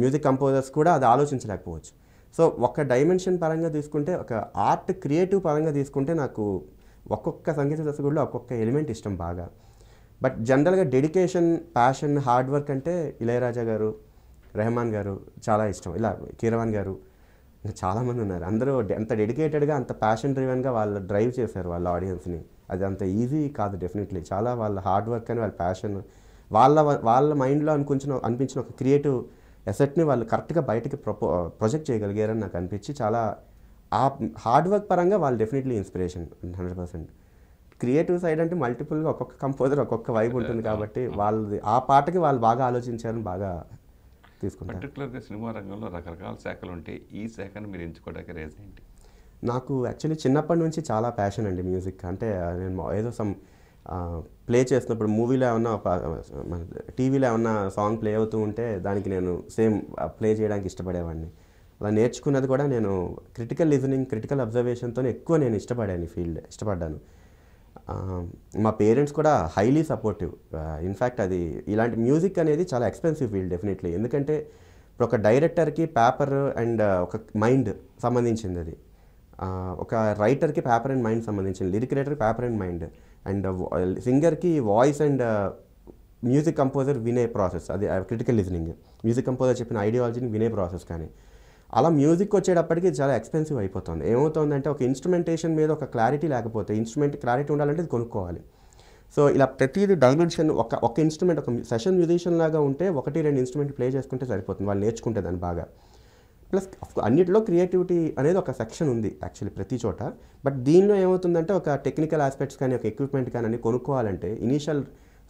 Speaker 2: మ్యూజిక్ కంపోజర్స్ కూడా అది ఆలోచించలేకపోవచ్చు సో ఒక డైమెన్షన్ పరంగా తీసుకుంటే ఒక ఆర్ట్ క్రియేటివ్ పరంగా తీసుకుంటే నాకు ఒక్కొక్క సంగీత దర్శకుడిలో ఒక్కొక్క ఎలిమెంట్ ఇష్టం బాగా బట్ జనరల్గా డెడికేషన్ ప్యాషన్ హార్డ్ వర్క్ అంటే ఇళయరాజా గారు రెహమాన్ గారు చాలా ఇష్టం ఇలా కీరవాన్ గారు చాలామంది ఉన్నారు అందరూ ఎంత డెడికేటెడ్గా అంత ప్యాషన్ డ్రివెన్గా వాళ్ళు డ్రైవ్ చేశారు వాళ్ళ ఆడియన్స్ని అది అంత ఈజీ కాదు డెఫినెట్లీ చాలా వాళ్ళ హార్డ్ వర్క్ అని వాళ్ళ ప్యాషన్ వాళ్ళ వాళ్ళ మైండ్లో అనిపించిన అనిపించిన ఒక క్రియేటివ్ ఎసెట్ని వాళ్ళు కరెక్ట్గా బయటకి ప్రొపో ప్రొజెక్ట్ చేయగలిగారని నాకు అనిపించి చాలా ఆ హార్డ్ వర్క్ పరంగా వాళ్ళు definitely inspiration hundred percent creative side అంటే మల్టిపుల్గా ఒక్కొక్క కంపోజర్ ఒక్కొక్క వైబ్ ఉంటుంది కాబట్టి వాళ్ళది ఆ పాటకి వాళ్ళు బాగా ఆలోచించారని బాగా తీసుకుంటారు
Speaker 1: పర్టికులర్గా సినిమా రంగంలో రకరకాల శాఖలు ఉంటాయి ఈ శాఖను మీరు ఎంచుకోవడానికి రేజ్ ఏంటి
Speaker 2: నాకు యాక్చువల్లీ చిన్నప్పటి నుంచి చాలా ప్యాషన్ అండి మ్యూజిక్ అంటే నేను ఏదో సమ్ ప్లే చేసినప్పుడు మూవీలో ఏమన్నా టీవీలో ఏమన్నా సాంగ్ ప్లే అవుతూ ఉంటే దానికి నేను సేమ్ ప్లే చేయడానికి ఇష్టపడేవాడిని అలా నేర్చుకున్నది కూడా నేను క్రిటికల్ లిజనింగ్ క్రిటికల్ అబ్జర్వేషన్తో ఎక్కువ నేను ఇష్టపడాను ఈ ఫీల్డ్ ఇష్టపడ్డాను మా పేరెంట్స్ కూడా హైలీ సపోర్టివ్ ఇన్ఫ్యాక్ట్ అది ఇలాంటి మ్యూజిక్ అనేది చాలా ఎక్స్పెన్సివ్ ఫీల్డ్ డెఫినెట్లీ ఎందుకంటే ఇప్పుడు ఒక డైరెక్టర్కి పేపర్ అండ్ ఒక మైండ్ సంబంధించింది అది ఒక రైటర్కి పేపర్ అండ్ మైండ్ సంబంధించిన లిరిక్ రైటర్కి పేపర్ అండ్ మైండ్ అండ్ సింగర్కి వాయిస్ అండ్ మ్యూజిక్ కంపోజర్ వినే ప్రాసెస్ అది క్రిటికల్ లిజనింగ్ మ్యూజిక్ కంపోజర్ చెప్పిన ఐడియాలజీని వినే ప్రాసెస్ కానీ అలా మ్యూజిక్ వచ్చేటప్పటికి చాలా ఎక్స్పెన్సివ్ అయిపోతుంది ఏమవుతుందంటే ఒక ఇన్స్ట్రుమెంటేషన్ మీద ఒక క్లారిటీ లేకపోతే ఇన్స్ట్రుమెంట్ క్లారిటీ ఉండాలంటే ఇది కొనుక్కోవాలి సో ఇలా ప్రతిదీ డైమెన్షన్ ఒక ఒక ఇన్స్ట్రుమెంట్ ఒక సెషన్ మ్యూజిషియన్ లాగా ఉంటే ఒకటి రెండు ఇన్స్ట్రుమెంట్ ప్లే చేసుకుంటే సరిపోతుంది వాళ్ళు నేర్చుకుంటే దాన్ని బాగా ప్లస్ అన్నిటిలో క్రియేటివిటీ అనేది ఒక సెక్షన్ ఉంది యాక్చువల్లీ ప్రతి చోట బట్ దీనిలో ఏమవుతుందంటే ఒక టెక్నికల్ ఆస్పెక్ట్స్ కానీ ఒక ఎక్విప్మెంట్ కానీ కొనుక్కోవాలంటే ఇనీషియల్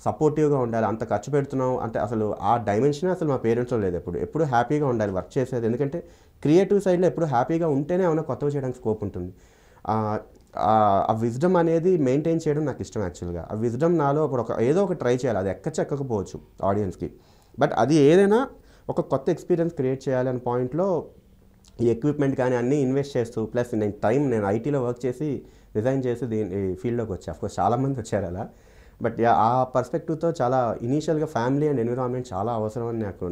Speaker 2: సపోర్టివ్గా ఉండాలి అంత ఖర్చు పెడుతున్నాం అంటే అసలు ఆ డైమెన్షన్ అసలు మా పేరెంట్స్లో లేదు ఎప్పుడు ఎప్పుడు హ్యాపీగా ఉండాలి వర్క్ చేసేది ఎందుకంటే క్రియేటివ్ సైడ్లో ఎప్పుడు హ్యాపీగా ఉంటేనే ఏమైనా కొత్తగా చేయడానికి స్కోప్ ఉంటుంది ఆ విజ్డమ్ అనేది మెయింటైన్ చేయడం నాకు ఇష్టం యాక్చువల్గా ఆ విజ్డమ్ నాలో అప్పుడు ఒక ఏదో ఒక ట్రై చేయాలి అది ఎక్క చెక్కకపోవచ్చు ఆడియన్స్కి బట్ అది ఏదైనా ఒక కొత్త ఎక్స్పీరియన్స్ క్రియేట్ చేయాలనే పాయింట్లో ఈ ఎక్విప్మెంట్ కానీ అన్నీ ఇన్వెస్ట్ చేస్తూ ప్లస్ నేను టైం నేను ఐటీలో వర్క్ చేసి రిజైన్ చేసి దీని ఫీల్డ్లోకి వచ్చాను అఫ్కోర్స్ చాలామంది వచ్చారు అలా బట్ ఆ పర్స్పెక్టివ్తో చాలా ఇనీషియల్గా ఫ్యామిలీ అండ్ ఎన్విరాన్మెంట్ చాలా అవసరం అని నాకు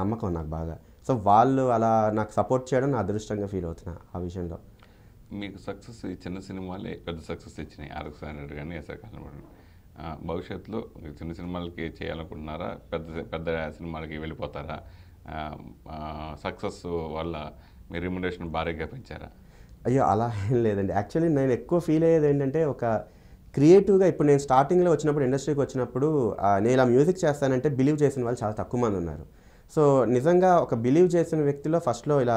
Speaker 2: నమ్మకం నాకు బాగా సో వాళ్ళు అలా నాకు సపోర్ట్ చేయడం నా అదృష్టంగా ఫీల్ అవుతున్నా ఆ విషయంలో
Speaker 1: మీకు సక్సెస్ చిన్న సినిమాలే పెద్ద సక్సెస్ ఇచ్చినాయి ఆరోగ్య కానీ ఎస్ఆర్ కాలం భవిష్యత్తులో చిన్న సినిమాలకి చేయాలనుకుంటున్నారా పెద్ద పెద్ద సినిమాలకి వెళ్ళిపోతారా సక్సెస్ వల్ల మీ రిమ్యునరేషన్ భారీగా పెంచారా
Speaker 2: అయ్యో అలా ఏం లేదండి యాక్చువల్లీ నేను ఎక్కువ ఫీల్ అయ్యేది ఏంటంటే ఒక క్రియేటివ్గా ఇప్పుడు నేను స్టార్టింగ్లో వచ్చినప్పుడు ఇండస్ట్రీకి వచ్చినప్పుడు నేను ఇలా మ్యూజిక్ చేస్తానంటే బిలీవ్ చేసిన వాళ్ళు చాలా తక్కువ మంది ఉన్నారు సో నిజంగా ఒక బిలీవ్ చేసిన వ్యక్తిలో ఫస్ట్లో ఇలా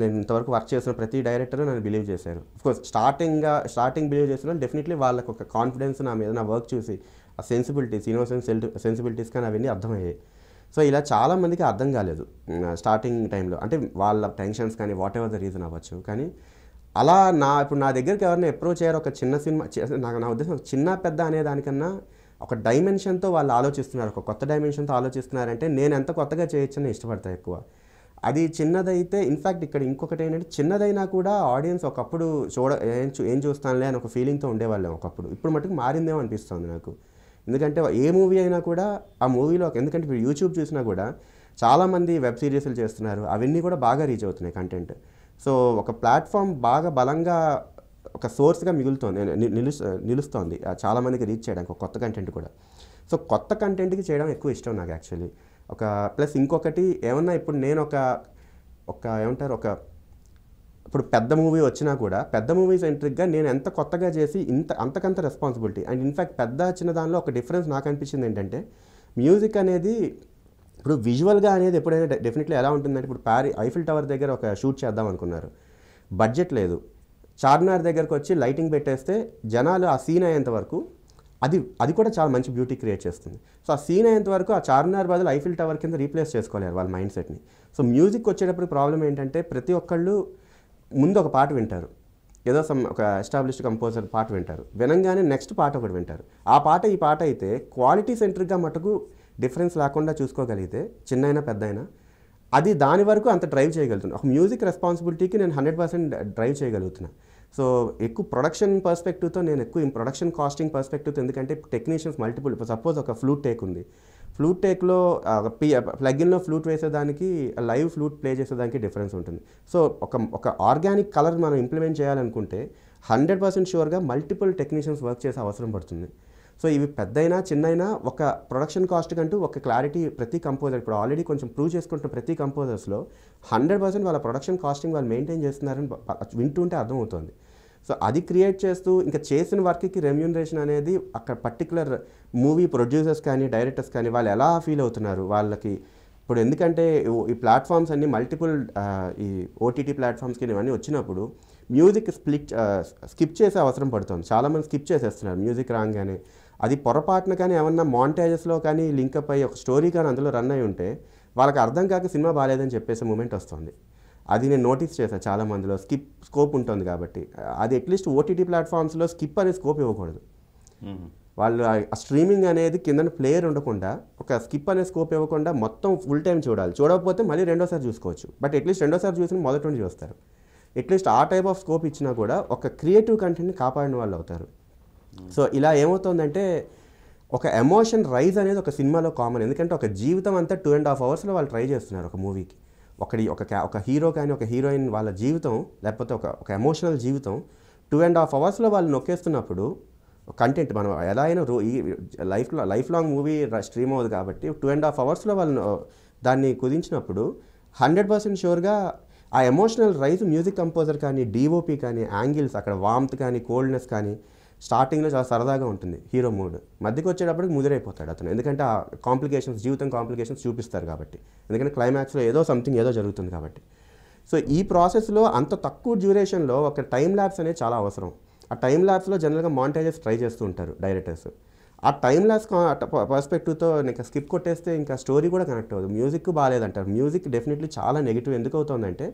Speaker 2: నేను ఇంతవరకు వర్క్ చేసిన ప్రతి డైరెక్టర్ నన్ను బిలీవ్ చేశారు కోర్స్ స్టార్టింగ్గా స్టార్టింగ్ బిలీవ్ చేసిన డెఫినెట్లీ వాళ్ళకు ఒక కాన్ఫిడెన్స్ నా మీద నా వర్క్ చూసి ఆ సెన్సిబిలిటీస్ ఇన్నోసెన్స్ సెన్సిబిలిటీస్ కానీ అవన్నీ అర్థమయ్యాయి సో ఇలా చాలామందికి అర్థం కాలేదు స్టార్టింగ్ టైంలో అంటే వాళ్ళ టెన్షన్స్ కానీ వాట్ ఎవర్ ద రీజన్ అవ్వచ్చు కానీ అలా నా ఇప్పుడు నా దగ్గరికి ఎవరిని అప్రోచ్ అయ్యారు ఒక చిన్న సినిమా నాకు నా ఉద్దేశం చిన్న పెద్ద అనే దానికన్నా ఒక డైమెన్షన్తో వాళ్ళు ఆలోచిస్తున్నారు ఒక కొత్త డైమెన్షన్తో ఆలోచిస్తున్నారంటే నేను ఎంత కొత్తగా చేయొచ్చని ఇష్టపడతా ఎక్కువ అది చిన్నదైతే ఇన్ఫ్యాక్ట్ ఇక్కడ ఇంకొకటి ఏంటంటే చిన్నదైనా కూడా ఆడియన్స్ ఒకప్పుడు చూడ ఏం ఏం చూస్తానులే అని ఒక ఫీలింగ్తో ఉండేవాళ్ళం ఒకప్పుడు ఇప్పుడు మటుకు మారిందేమో అనిపిస్తుంది నాకు ఎందుకంటే ఏ మూవీ అయినా కూడా ఆ మూవీలో ఎందుకంటే ఇప్పుడు యూట్యూబ్ చూసినా కూడా చాలామంది వెబ్ సిరీస్లు చేస్తున్నారు అవన్నీ కూడా బాగా రీచ్ అవుతున్నాయి కంటెంట్ సో ఒక ప్లాట్ఫామ్ బాగా బలంగా ఒక సోర్స్గా మిగులుతోంది నిలు నిలుస్తోంది చాలామందికి రీచ్ చేయడానికి కొత్త కంటెంట్ కూడా సో కొత్త కంటెంట్కి చేయడం ఎక్కువ ఇష్టం నాకు యాక్చువల్లీ ఒక ప్లస్ ఇంకొకటి ఏమన్నా ఇప్పుడు నేను ఒక ఒక ఏమంటారు ఒక ఇప్పుడు పెద్ద మూవీ వచ్చినా కూడా పెద్ద మూవీస్ సెంట్రిక్గా నేను ఎంత కొత్తగా చేసి ఇంత అంతకంత రెస్పాన్సిబిలిటీ అండ్ ఇన్ఫ్యాక్ట్ పెద్ద చిన్న దానిలో ఒక డిఫరెన్స్ నాకు అనిపించింది ఏంటంటే మ్యూజిక్ అనేది ఇప్పుడు విజువల్గా అనేది ఎప్పుడైనా డెఫినెట్లీ ఎలా ఉంటుందంటే ఇప్పుడు ప్యారీ ఐఫిల్ టవర్ దగ్గర ఒక షూట్ చేద్దాం అనుకున్నారు బడ్జెట్ లేదు చార్మినార్ దగ్గరకు వచ్చి లైటింగ్ పెట్టేస్తే జనాలు ఆ సీన్ అయ్యేంత వరకు అది అది కూడా చాలా మంచి బ్యూటీ క్రియేట్ చేస్తుంది సో ఆ సీన్ అయ్యేంత వరకు ఆ చార్మినార్ బదులు ఐఫిల్ టవర్ కింద రీప్లేస్ చేసుకోలేరు వాళ్ళ మైండ్ సెట్ని సో మ్యూజిక్ వచ్చేటప్పుడు ప్రాబ్లం ఏంటంటే ప్రతి ఒక్కళ్ళు ముందు ఒక పాట వింటారు ఏదో సమ్ ఒక ఎస్టాబ్లిష్డ్ కంపోజర్ పాట వింటారు వినంగానే నెక్స్ట్ పాట ఒకటి వింటారు ఆ పాట ఈ పాట అయితే క్వాలిటీ సెంటర్గా మటుకు డిఫరెన్స్ లేకుండా చూసుకోగలిగితే చిన్నైనా అయినా పెద్ద అది దాని వరకు అంత డ్రైవ్ చేయగలుగుతున్నాను ఒక మ్యూజిక్ రెస్పాన్సిబిలిటీకి నేను హండ్రెడ్ పర్సెంట్ డ్రైవ్ చేయగలుగుతున్నాను సో ఎక్కువ ప్రొడక్షన్ పర్స్పెక్టివ్తో నేను ఎక్కువ ప్రొడక్షన్ కాస్టింగ్ పర్స్పెక్టివ్తో ఎందుకంటే టెక్నీషియన్స్ మల్టిపుల్ సపోజ్ ఒక ఫ్లూట్ టేక్ ఉంది ఫ్లూట్ టేక్లో ప్లగిన్లో ఫ్లూట్ వేసేదానికి లైవ్ ఫ్లూట్ ప్లే చేసేదానికి డిఫరెన్స్ ఉంటుంది సో ఒక ఒక ఆర్గానిక్ కలర్ మనం ఇంప్లిమెంట్ చేయాలనుకుంటే హండ్రెడ్ పర్సెంట్ షూర్గా మల్టిపుల్ టెక్నీషియన్స్ వర్క్ చేసే అవసరం పడుతుంది సో ఇవి పెద్దయినా చిన్నైనా ఒక ప్రొడక్షన్ కాస్ట్ కంటూ ఒక క్లారిటీ ప్రతి కంపోజర్ ఇప్పుడు ఆల్రెడీ కొంచెం ప్రూవ్ చేసుకుంటున్న ప్రతి కంపోజర్స్లో హండ్రెడ్ పర్సెంట్ వాళ్ళ ప్రొడక్షన్ కాస్టింగ్ వాళ్ళు మెయింటైన్ చేస్తున్నారని వింటుంటే అర్థమవుతుంది సో అది క్రియేట్ చేస్తూ ఇంకా చేసిన వర్క్కి రెమ్యూనరేషన్ అనేది అక్కడ పర్టికులర్ మూవీ ప్రొడ్యూసర్స్ కానీ డైరెక్టర్స్ కానీ వాళ్ళు ఎలా ఫీల్ అవుతున్నారు వాళ్ళకి ఇప్పుడు ఎందుకంటే ఈ ప్లాట్ఫామ్స్ అన్నీ మల్టిపుల్ ఈ ఓటీటీ ప్లాట్ఫామ్స్కి ఇవన్నీ వచ్చినప్పుడు మ్యూజిక్ స్ప్లిట్ స్కిప్ చేసే అవసరం పడుతుంది చాలామంది స్కిప్ చేసేస్తున్నారు మ్యూజిక్ రాగానే అది పొరపాటున కానీ ఏమన్నా మాంటేజెస్లో కానీ లింక్అప్ అయ్యి ఒక స్టోరీ కానీ అందులో రన్ అయి ఉంటే వాళ్ళకి అర్థం కాక సినిమా బాగాలేదని చెప్పేసి మూమెంట్ వస్తుంది అది నేను నోటీస్ చేశాను చాలా మందిలో స్కిప్ స్కోప్ ఉంటుంది కాబట్టి అది అట్లీస్ట్ ఓటీటీ ప్లాట్ఫామ్స్లో స్కిప్ అనే స్కోప్ ఇవ్వకూడదు వాళ్ళు ఆ స్ట్రీమింగ్ అనేది కింద ప్లేయర్ ఉండకుండా ఒక స్కిప్ అనే స్కోప్ ఇవ్వకుండా మొత్తం ఫుల్ టైం చూడాలి చూడకపోతే మళ్ళీ రెండోసారి చూసుకోవచ్చు బట్ అట్లీస్ట్ రెండోసారి చూసిన మొదటి నుండి చూస్తారు అట్లీస్ట్ ఆ టైప్ ఆఫ్ స్కోప్ ఇచ్చినా కూడా ఒక క్రియేటివ్ కంటెంట్ని కాపాడిన వాళ్ళు అవుతారు సో ఇలా ఏమవుతుందంటే ఒక ఎమోషన్ రైజ్ అనేది ఒక సినిమాలో కామన్ ఎందుకంటే ఒక జీవితం అంతా టూ అండ్ హాఫ్ అవర్స్లో వాళ్ళు ట్రై చేస్తున్నారు ఒక మూవీకి ఒకటి ఒక ఒక హీరో కానీ ఒక హీరోయిన్ వాళ్ళ జీవితం లేకపోతే ఒక ఒక ఎమోషనల్ జీవితం టూ అండ్ హాఫ్ అవర్స్లో వాళ్ళు నొక్కేస్తున్నప్పుడు కంటెంట్ మనం ఎలా అయినా రో ఈ లైఫ్లో లైఫ్ లాంగ్ మూవీ స్ట్రీమ్ అవుతుంది కాబట్టి టూ అండ్ హాఫ్ అవర్స్లో వాళ్ళు దాన్ని కుదించినప్పుడు హండ్రెడ్ పర్సెంట్ షూర్గా ఆ ఎమోషనల్ రైజ్ మ్యూజిక్ కంపోజర్ కానీ డిఓపి కానీ యాంగిల్స్ అక్కడ వామ్త్ కానీ కోల్డ్నెస్ కానీ స్టార్టింగ్లో చాలా సరదాగా ఉంటుంది హీరో మూడ్ మధ్యకి వచ్చేటప్పటికి ముదిరైపోతాడు అతను ఎందుకంటే ఆ కాంప్లికేషన్స్ జీవితం కాంప్లికేషన్స్ చూపిస్తారు కాబట్టి ఎందుకంటే క్లైమాక్స్లో ఏదో సంథింగ్ ఏదో జరుగుతుంది కాబట్టి సో ఈ ప్రాసెస్లో అంత తక్కువ డ్యూరేషన్లో ఒక టైం ల్యాబ్స్ అనేది చాలా అవసరం ఆ టైం ల్యాబ్స్లో జనరల్గా మాంటేజెస్ ట్రై చేస్తూ ఉంటారు డైరెక్టర్స్ ఆ టైం ల్యాబ్స్ పర్స్పెక్టివ్తో ఇంకా స్కిప్ కొట్టేస్తే ఇంకా స్టోరీ కూడా కనెక్ట్ అవ్వదు మ్యూజిక్ బాగాలేదంటారు మ్యూజిక్ డెఫినెట్లీ చాలా నెగిటివ్ ఎందుకు అవుతుందంటే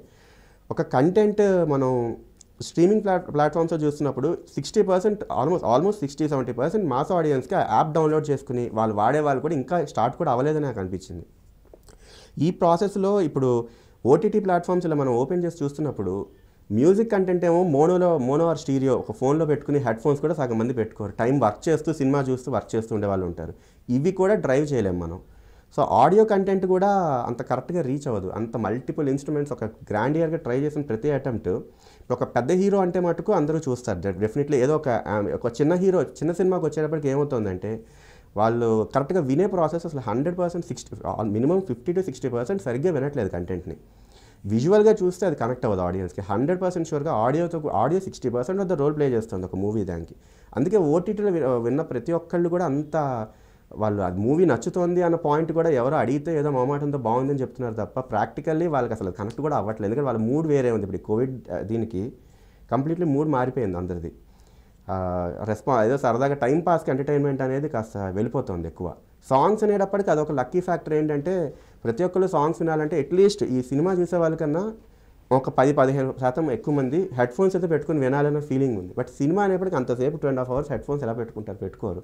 Speaker 2: ఒక కంటెంట్ మనం స్ట్రీమింగ్ ప్లాట్ ప్లాట్ఫామ్స్లో చూస్తున్నప్పుడు sixty percent almost almost sixty seventy percent mass ఆడియన్స్కి యాప్ డౌన్లోడ్ చేసుకుని వాళ్ళు వాడే వాళ్ళు కూడా ఇంకా స్టార్ట్ కూడా అవ్వలేదని నాకు అనిపించింది ఈ ప్రాసెస్లో ఇప్పుడు ఓటీటీ ప్లాట్ఫామ్స్ ఇలా మనం ఓపెన్ చేసి చూస్తున్నప్పుడు మ్యూజిక్ కంటెంట్ ఏమో మోనోలో మోనో ఆర్ స్టీరియో ఒక ఫోన్లో పెట్టుకుని హెడ్ ఫోన్స్ కూడా సగం మంది పెట్టుకోరు టైం వర్క్ చేస్తూ సినిమా చూస్తూ వర్క్ చేస్తూ ఉండేవాళ్ళు వాళ్ళు ఉంటారు ఇవి కూడా డ్రైవ్ చేయలేము మనం సో ఆడియో కంటెంట్ కూడా అంత కరెక్ట్గా రీచ్ అవ్వదు అంత మల్టిపుల్ ఇన్స్ట్రుమెంట్స్ ఒక గ్రాండియర్గా ట్రై చేసిన ప్రతి అటెంప్ట్ ఒక పెద్ద హీరో అంటే మటుకు అందరూ చూస్తారు డెఫినెట్లీ ఏదో ఒక ఒక చిన్న హీరో చిన్న సినిమాకి వచ్చేటప్పటికి ఏమవుతుందంటే వాళ్ళు కరెక్ట్గా వినే ప్రాసెస్ అసలు hundred percent sixty minimum fifty to sixty percent సరిగ్గా వినట్లేదు కంటెంట్ని విజువల్గా చూస్తే అది కనెక్ట్ అవ్వదు ఆడియన్స్కి హండ్రెడ్ పర్సెంట్ షూర్గా ఆడియోతో ఆడియో సిక్స్టీ పర్సెంట్ వద్ద రోల్ ప్లే చేస్తుంది ఒక మూవీ దానికి అందుకే ఓటీటీలో విన్న ప్రతి ఒక్కళ్ళు కూడా అంత వాళ్ళు అది మూవీ నచ్చుతోంది అన్న పాయింట్ కూడా ఎవరో అడిగితే ఏదో మామాటంతో బాగుందని చెప్తున్నారు తప్ప ప్రాక్టికల్లీ వాళ్ళకి అసలు కనెక్ట్ కూడా అవ్వట్లేదు ఎందుకంటే వాళ్ళ మూడ్ వేరే ఉంది ఇప్పుడు కోవిడ్ దీనికి కంప్లీట్లీ మూడ్ మారిపోయింది అందరిది రెస్పా ఏదో సరదాగా టైంపాస్కి ఎంటర్టైన్మెంట్ అనేది కాస్త వెళ్ళిపోతుంది ఎక్కువ సాంగ్స్ అనేటప్పటికి అదొక లక్కీ ఫ్యాక్టర్ ఏంటంటే ప్రతి ఒక్కరు సాంగ్స్ వినాలంటే అట్లీస్ట్ ఈ సినిమా చూసే వాళ్ళకన్నా ఒక పది పదిహేను శాతం ఎక్కువ మంది హెడ్ ఫోన్స్ అయితే పెట్టుకుని వినాలన్న ఫీలింగ్ ఉంది బట్ సినిమా అనేప్పటికీ అంతసేపు two and half hours headphones ఎలా పెట్టుకుంటారు పెట్టుకోరు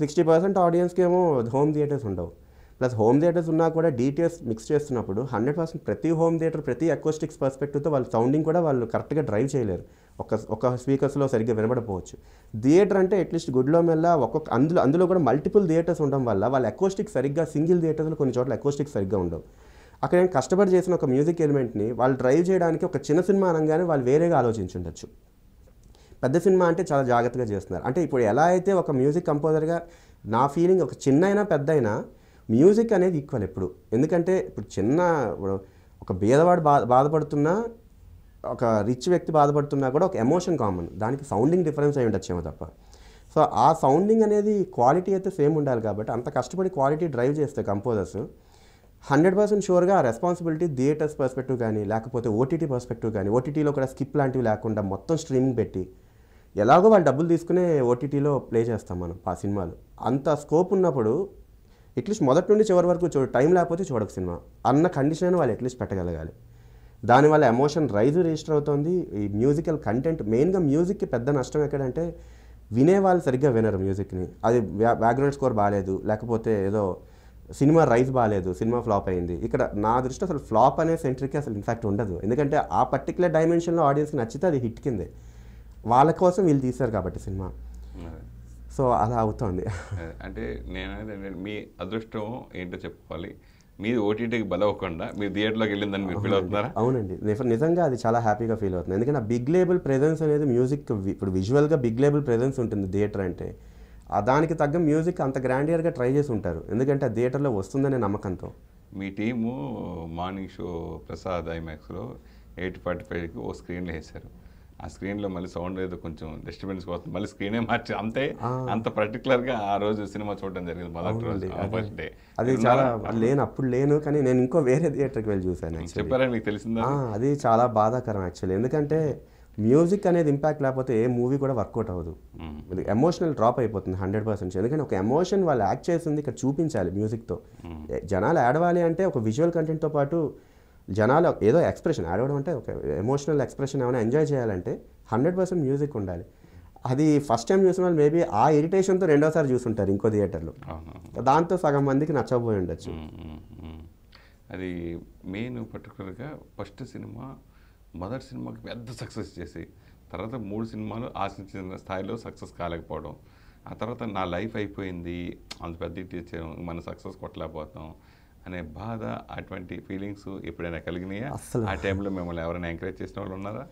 Speaker 2: సిక్స్టీ పర్సెంట్ ఆడియన్స్కి ఏమో హోమ్ థియేటర్స్ ఉండవు ప్లస్ హోమ్ థియేటర్స్ ఉన్నా కూడా డీటెయిల్స్ మిక్స్ చేస్తున్నప్పుడు హండ్రెడ్ పర్సెంట్ ప్రతి హోమ్ థియేటర్ ప్రతి అక్వస్టిక్స్ పర్స్పెక్టివ్తో వాళ్ళు సౌండింగ్ కూడా వాళ్ళు కరెక్ట్గా డ్రైవ్ చేయలేరు ఒక ఒక స్పీకర్స్లో సరిగ్గా వినబడపోవచ్చు థియేటర్ అంటే అట్లీస్ట్ గుడ్లో మెల్ల ఒక్కొక్క అందులో అందులో కూడా మల్టిపుల్ థియేటర్స్ ఉండడం వల్ల వాళ్ళ అక్వస్టిక్ సరిగ్గా సింగిల్ థియేటర్లో కొన్ని చోట్ల అక్వస్టిక్ సరిగ్గా ఉండవు అక్కడ కష్టపడి చేసిన ఒక మ్యూజిక్ ఎలిమెంట్ని వాళ్ళు డ్రైవ్ చేయడానికి ఒక చిన్న సినిమా అనగానే వాళ్ళు వేరేగా ఆలోచించుండొచ్చు పెద్ద సినిమా అంటే చాలా జాగ్రత్తగా చేస్తున్నారు అంటే ఇప్పుడు ఎలా అయితే ఒక మ్యూజిక్ కంపోజర్గా నా ఫీలింగ్ ఒక చిన్న అయినా పెద్ద అయినా మ్యూజిక్ అనేది ఈక్వల్ ఎప్పుడు ఎందుకంటే ఇప్పుడు చిన్న ఇప్పుడు ఒక భేదవాడు బా బాధపడుతున్నా ఒక రిచ్ వ్యక్తి బాధపడుతున్నా కూడా ఒక ఎమోషన్ కామన్ దానికి సౌండింగ్ డిఫరెన్స్ అయ్యి ఉండొచ్చేమో తప్ప సో ఆ సౌండింగ్ అనేది క్వాలిటీ అయితే సేమ్ ఉండాలి కాబట్టి అంత కష్టపడి క్వాలిటీ డ్రైవ్ చేస్తే కంపోజర్స్ హండ్రెడ్ పర్సెంట్ షూర్గా ఆ రెస్పాన్సిబిలిటీ థియేటర్స్ పర్స్పెక్టివ్ కానీ లేకపోతే ఓటీటీ పర్స్పెక్టివ్ కానీ ఓటీటీలో కూడా స్కిప్ లాంటివి లేకుండా మొత్తం స్ట్రీమింగ్ పెట్టి ఎలాగో వాళ్ళు డబ్బులు తీసుకునే ఓటీటీలో ప్లే చేస్తాం మనం ఆ సినిమాలు అంత స్కోప్ ఉన్నప్పుడు అట్లీస్ట్ మొదటి నుండి చివరి వరకు చూడ టైం లేకపోతే చూడక సినిమా అన్న కండిషన్ వాళ్ళు అట్లీస్ట్ పెట్టగలగాలి దానివల్ల ఎమోషన్ రైజు రిజిస్టర్ అవుతుంది ఈ మ్యూజికల్ కంటెంట్ మెయిన్గా మ్యూజిక్కి పెద్ద నష్టం ఎక్కడంటే వినేవాళ్ళు సరిగ్గా వినరు మ్యూజిక్ని అది బ్యాక్గ్రౌండ్ స్కోర్ బాగాలేదు లేకపోతే ఏదో సినిమా రైజ్ బాగాలేదు సినిమా ఫ్లాప్ అయింది ఇక్కడ నా దృష్టి అసలు ఫ్లాప్ అనే సెంట్రీకి అసలు ఇన్ఫాక్ట్ ఉండదు ఎందుకంటే ఆ పర్టికులర్ డైమెన్షన్లో ఆడియన్స్కి నచ్చితే అది హిట్ కిందే వాళ్ళ కోసం వీళ్ళు తీశారు కాబట్టి సినిమా సో అలా అవుతుంది
Speaker 1: అంటే నేను మీ అదృష్టం ఏంటో చెప్పుకోవాలి మీరు ఓటీటీకి బలవకుండా మీరు థియేటర్లోకి వెళ్ళిందని మీరు ఫీల్ అవుతున్నారా
Speaker 2: అవునండి నిజంగా అది చాలా హ్యాపీగా ఫీల్ అవుతుంది ఎందుకంటే బిగ్ లేబుల్ ప్రెజెన్స్ అనేది మ్యూజిక్ ఇప్పుడు విజువల్గా బిగ్ లేబుల్ ప్రెజెన్స్ ఉంటుంది థియేటర్ అంటే దానికి తగ్గ మ్యూజిక్ అంత గ్రాండియర్గా ట్రై చేసి ఉంటారు ఎందుకంటే ఆ థియేటర్లో వస్తుందనే నమ్మకంతో
Speaker 1: మీ టీము మార్నింగ్ షో ప్రసాద్ ఐమాక్స్లో ఎయిట్ ఫార్టీ ఫైవ్కి ఓ స్క్రీన్లో వేశారు ఆ స్క్రీన్లో మళ్ళీ సౌండ్ ఏదో కొంచెం డిస్టర్బెన్స్ వస్తుంది మళ్ళీ స్క్రీన్ మార్చి అంతే అంత గా ఆ రోజు సినిమా చూడడం జరిగింది మొదటి రోజు ఫస్ట్ డే అది చాలా లేను
Speaker 2: అప్పుడు లేను కానీ నేను ఇంకో వేరే థియేటర్కి వెళ్ళి చూసాను చెప్పారా మీకు తెలిసిందా అది చాలా బాధాకరం యాక్చువల్లీ ఎందుకంటే మ్యూజిక్ అనేది ఇంపాక్ట్ లేకపోతే ఏ మూవీ కూడా వర్కౌట్ అవ్వదు ఇది ఎమోషనల్ డ్రాప్ అయిపోతుంది హండ్రెడ్ పర్సెంట్ ఎందుకంటే ఒక ఎమోషన్ వాళ్ళు యాక్ట్ చేస్తుంది ఇక్కడ చూపించాలి మ్యూజిక్తో జనాలు ఆడవాలి అంటే ఒక విజువల్ కంటెంట్తో పాటు జనాలు ఏదో ఎక్స్ప్రెషన్ ఆడవడం అంటే ఒక ఎమోషనల్ ఎక్స్ప్రెషన్ ఏమైనా ఎంజాయ్ చేయాలంటే హండ్రెడ్ పర్సెంట్ మ్యూజిక్ ఉండాలి అది ఫస్ట్ టైం చూసిన వాళ్ళు మేబీ ఆ ఇరిటేషన్తో రెండోసారి చూసుంటారు ఇంకో థియేటర్లో దాంతో సగం మందికి నచ్చబోయి ఉండొచ్చు
Speaker 1: అది మెయిన్ పర్టికులర్గా ఫస్ట్ సినిమా మదర్ సినిమాకి పెద్ద సక్సెస్ చేసి తర్వాత మూడు సినిమాలు ఆశించిన స్థాయిలో సక్సెస్ కాలేకపోవడం ఆ తర్వాత నా లైఫ్ అయిపోయింది అంత పెద్ద ఇచ్చేయడం మన సక్సెస్ కొట్టలేకపోతాం అనే బాధ అటువంటి ఫీలింగ్స్ ఎప్పుడైనా కలిగినాయా అసలు ఆ టైంలో మిమ్మల్ని ఎవరైనా ఎంకరేజ్ చేసిన వాళ్ళు ఉన్నారా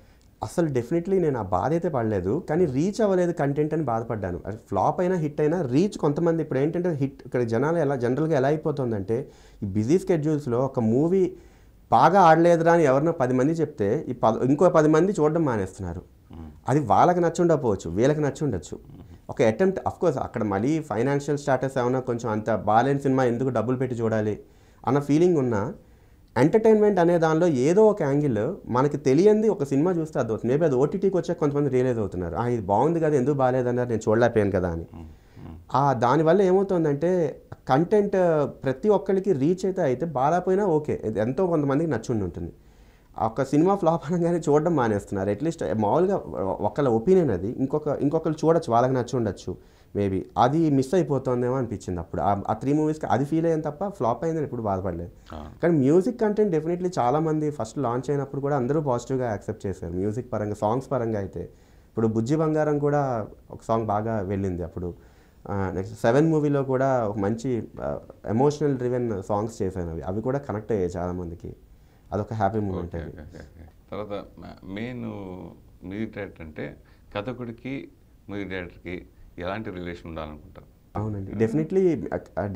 Speaker 2: అసలు డెఫినెట్లీ నేను ఆ బాధ అయితే పడలేదు కానీ రీచ్ అవ్వలేదు కంటెంట్ అని బాధపడ్డాను ఫ్లాప్ అయినా హిట్ అయినా రీచ్ కొంతమంది ఇప్పుడు ఏంటంటే హిట్ ఇక్కడ జనాలు ఎలా జనరల్గా ఎలా అయిపోతుందంటే ఈ బిజీ స్కెడ్యూల్స్లో ఒక మూవీ బాగా ఆడలేదురా అని ఎవరినో పది మంది చెప్తే ఈ పద ఇంకో పది మంది చూడడం మానేస్తున్నారు అది వాళ్ళకి నచ్చి ఉండకపోవచ్చు వీళ్ళకి నచ్చి ఉండొచ్చు ఒక అటెంప్ట్ అఫ్కోర్స్ అక్కడ మళ్ళీ ఫైనాన్షియల్ స్టాటస్ ఏమైనా కొంచెం అంత బాగాలేని సినిమా ఎందుకు డబ్బులు పెట్టి చూడాలి అన్న ఫీలింగ్ ఉన్న ఎంటర్టైన్మెంట్ అనే దానిలో ఏదో ఒక యాంగిల్ మనకి తెలియంది ఒక సినిమా చూస్తే అర్థమవుతుంది మేబీ అది ఓటీటీకి వచ్చే కొంతమంది రియలైజ్ అవుతున్నారు ఇది బాగుంది కదా ఎందుకు బాగాలేదన్నారు నేను చూడలేకపోయాను కదా అని ఆ దానివల్ల ఏమవుతుందంటే కంటెంట్ ప్రతి ఒక్కరికి రీచ్ అయితే అయితే బాగాపోయినా ఓకే ఎంతో కొంతమందికి నచ్చుండి ఉంటుంది ఒక సినిమా ఫ్లాప్ అనగానే చూడడం మానేస్తున్నారు అట్లీస్ట్ మామూలుగా ఒకళ్ళ ఒపీనియన్ అది ఇంకొక ఇంకొకరు చూడొచ్చు వాళ్ళకి నచ్చి ఉండొచ్చు మేబీ అది మిస్ అయిపోతుందేమో అనిపించింది అప్పుడు ఆ త్రీ మూవీస్కి అది ఫీల్ అయ్యాను తప్ప ఫ్లాప్ అయిందని ఇప్పుడు బాధపడలేదు కానీ మ్యూజిక్ కంటెంట్ డెఫినెట్లీ చాలామంది ఫస్ట్ లాంచ్ అయినప్పుడు కూడా అందరూ పాజిటివ్గా యాక్సెప్ట్ చేశారు మ్యూజిక్ పరంగా సాంగ్స్ పరంగా అయితే ఇప్పుడు బుజ్జి బంగారం కూడా ఒక సాంగ్ బాగా వెళ్ళింది అప్పుడు నెక్స్ట్ సెవెన్ మూవీలో కూడా ఒక మంచి ఎమోషనల్ డ్రివెన్ సాంగ్స్ చేశాను అవి అవి కూడా కనెక్ట్ అయ్యాయి చాలామందికి అదొక హ్యాపీ మూమెంట్ అది
Speaker 1: తర్వాత మెయిన్ మ్యూజిక్ డైరెక్టర్ అంటే కథకుడికి మ్యూజిక్ డైరెక్టర్కి ఎలాంటి రిలేషన్ ఉండాలనుకుంటారు
Speaker 2: అవునండి definitely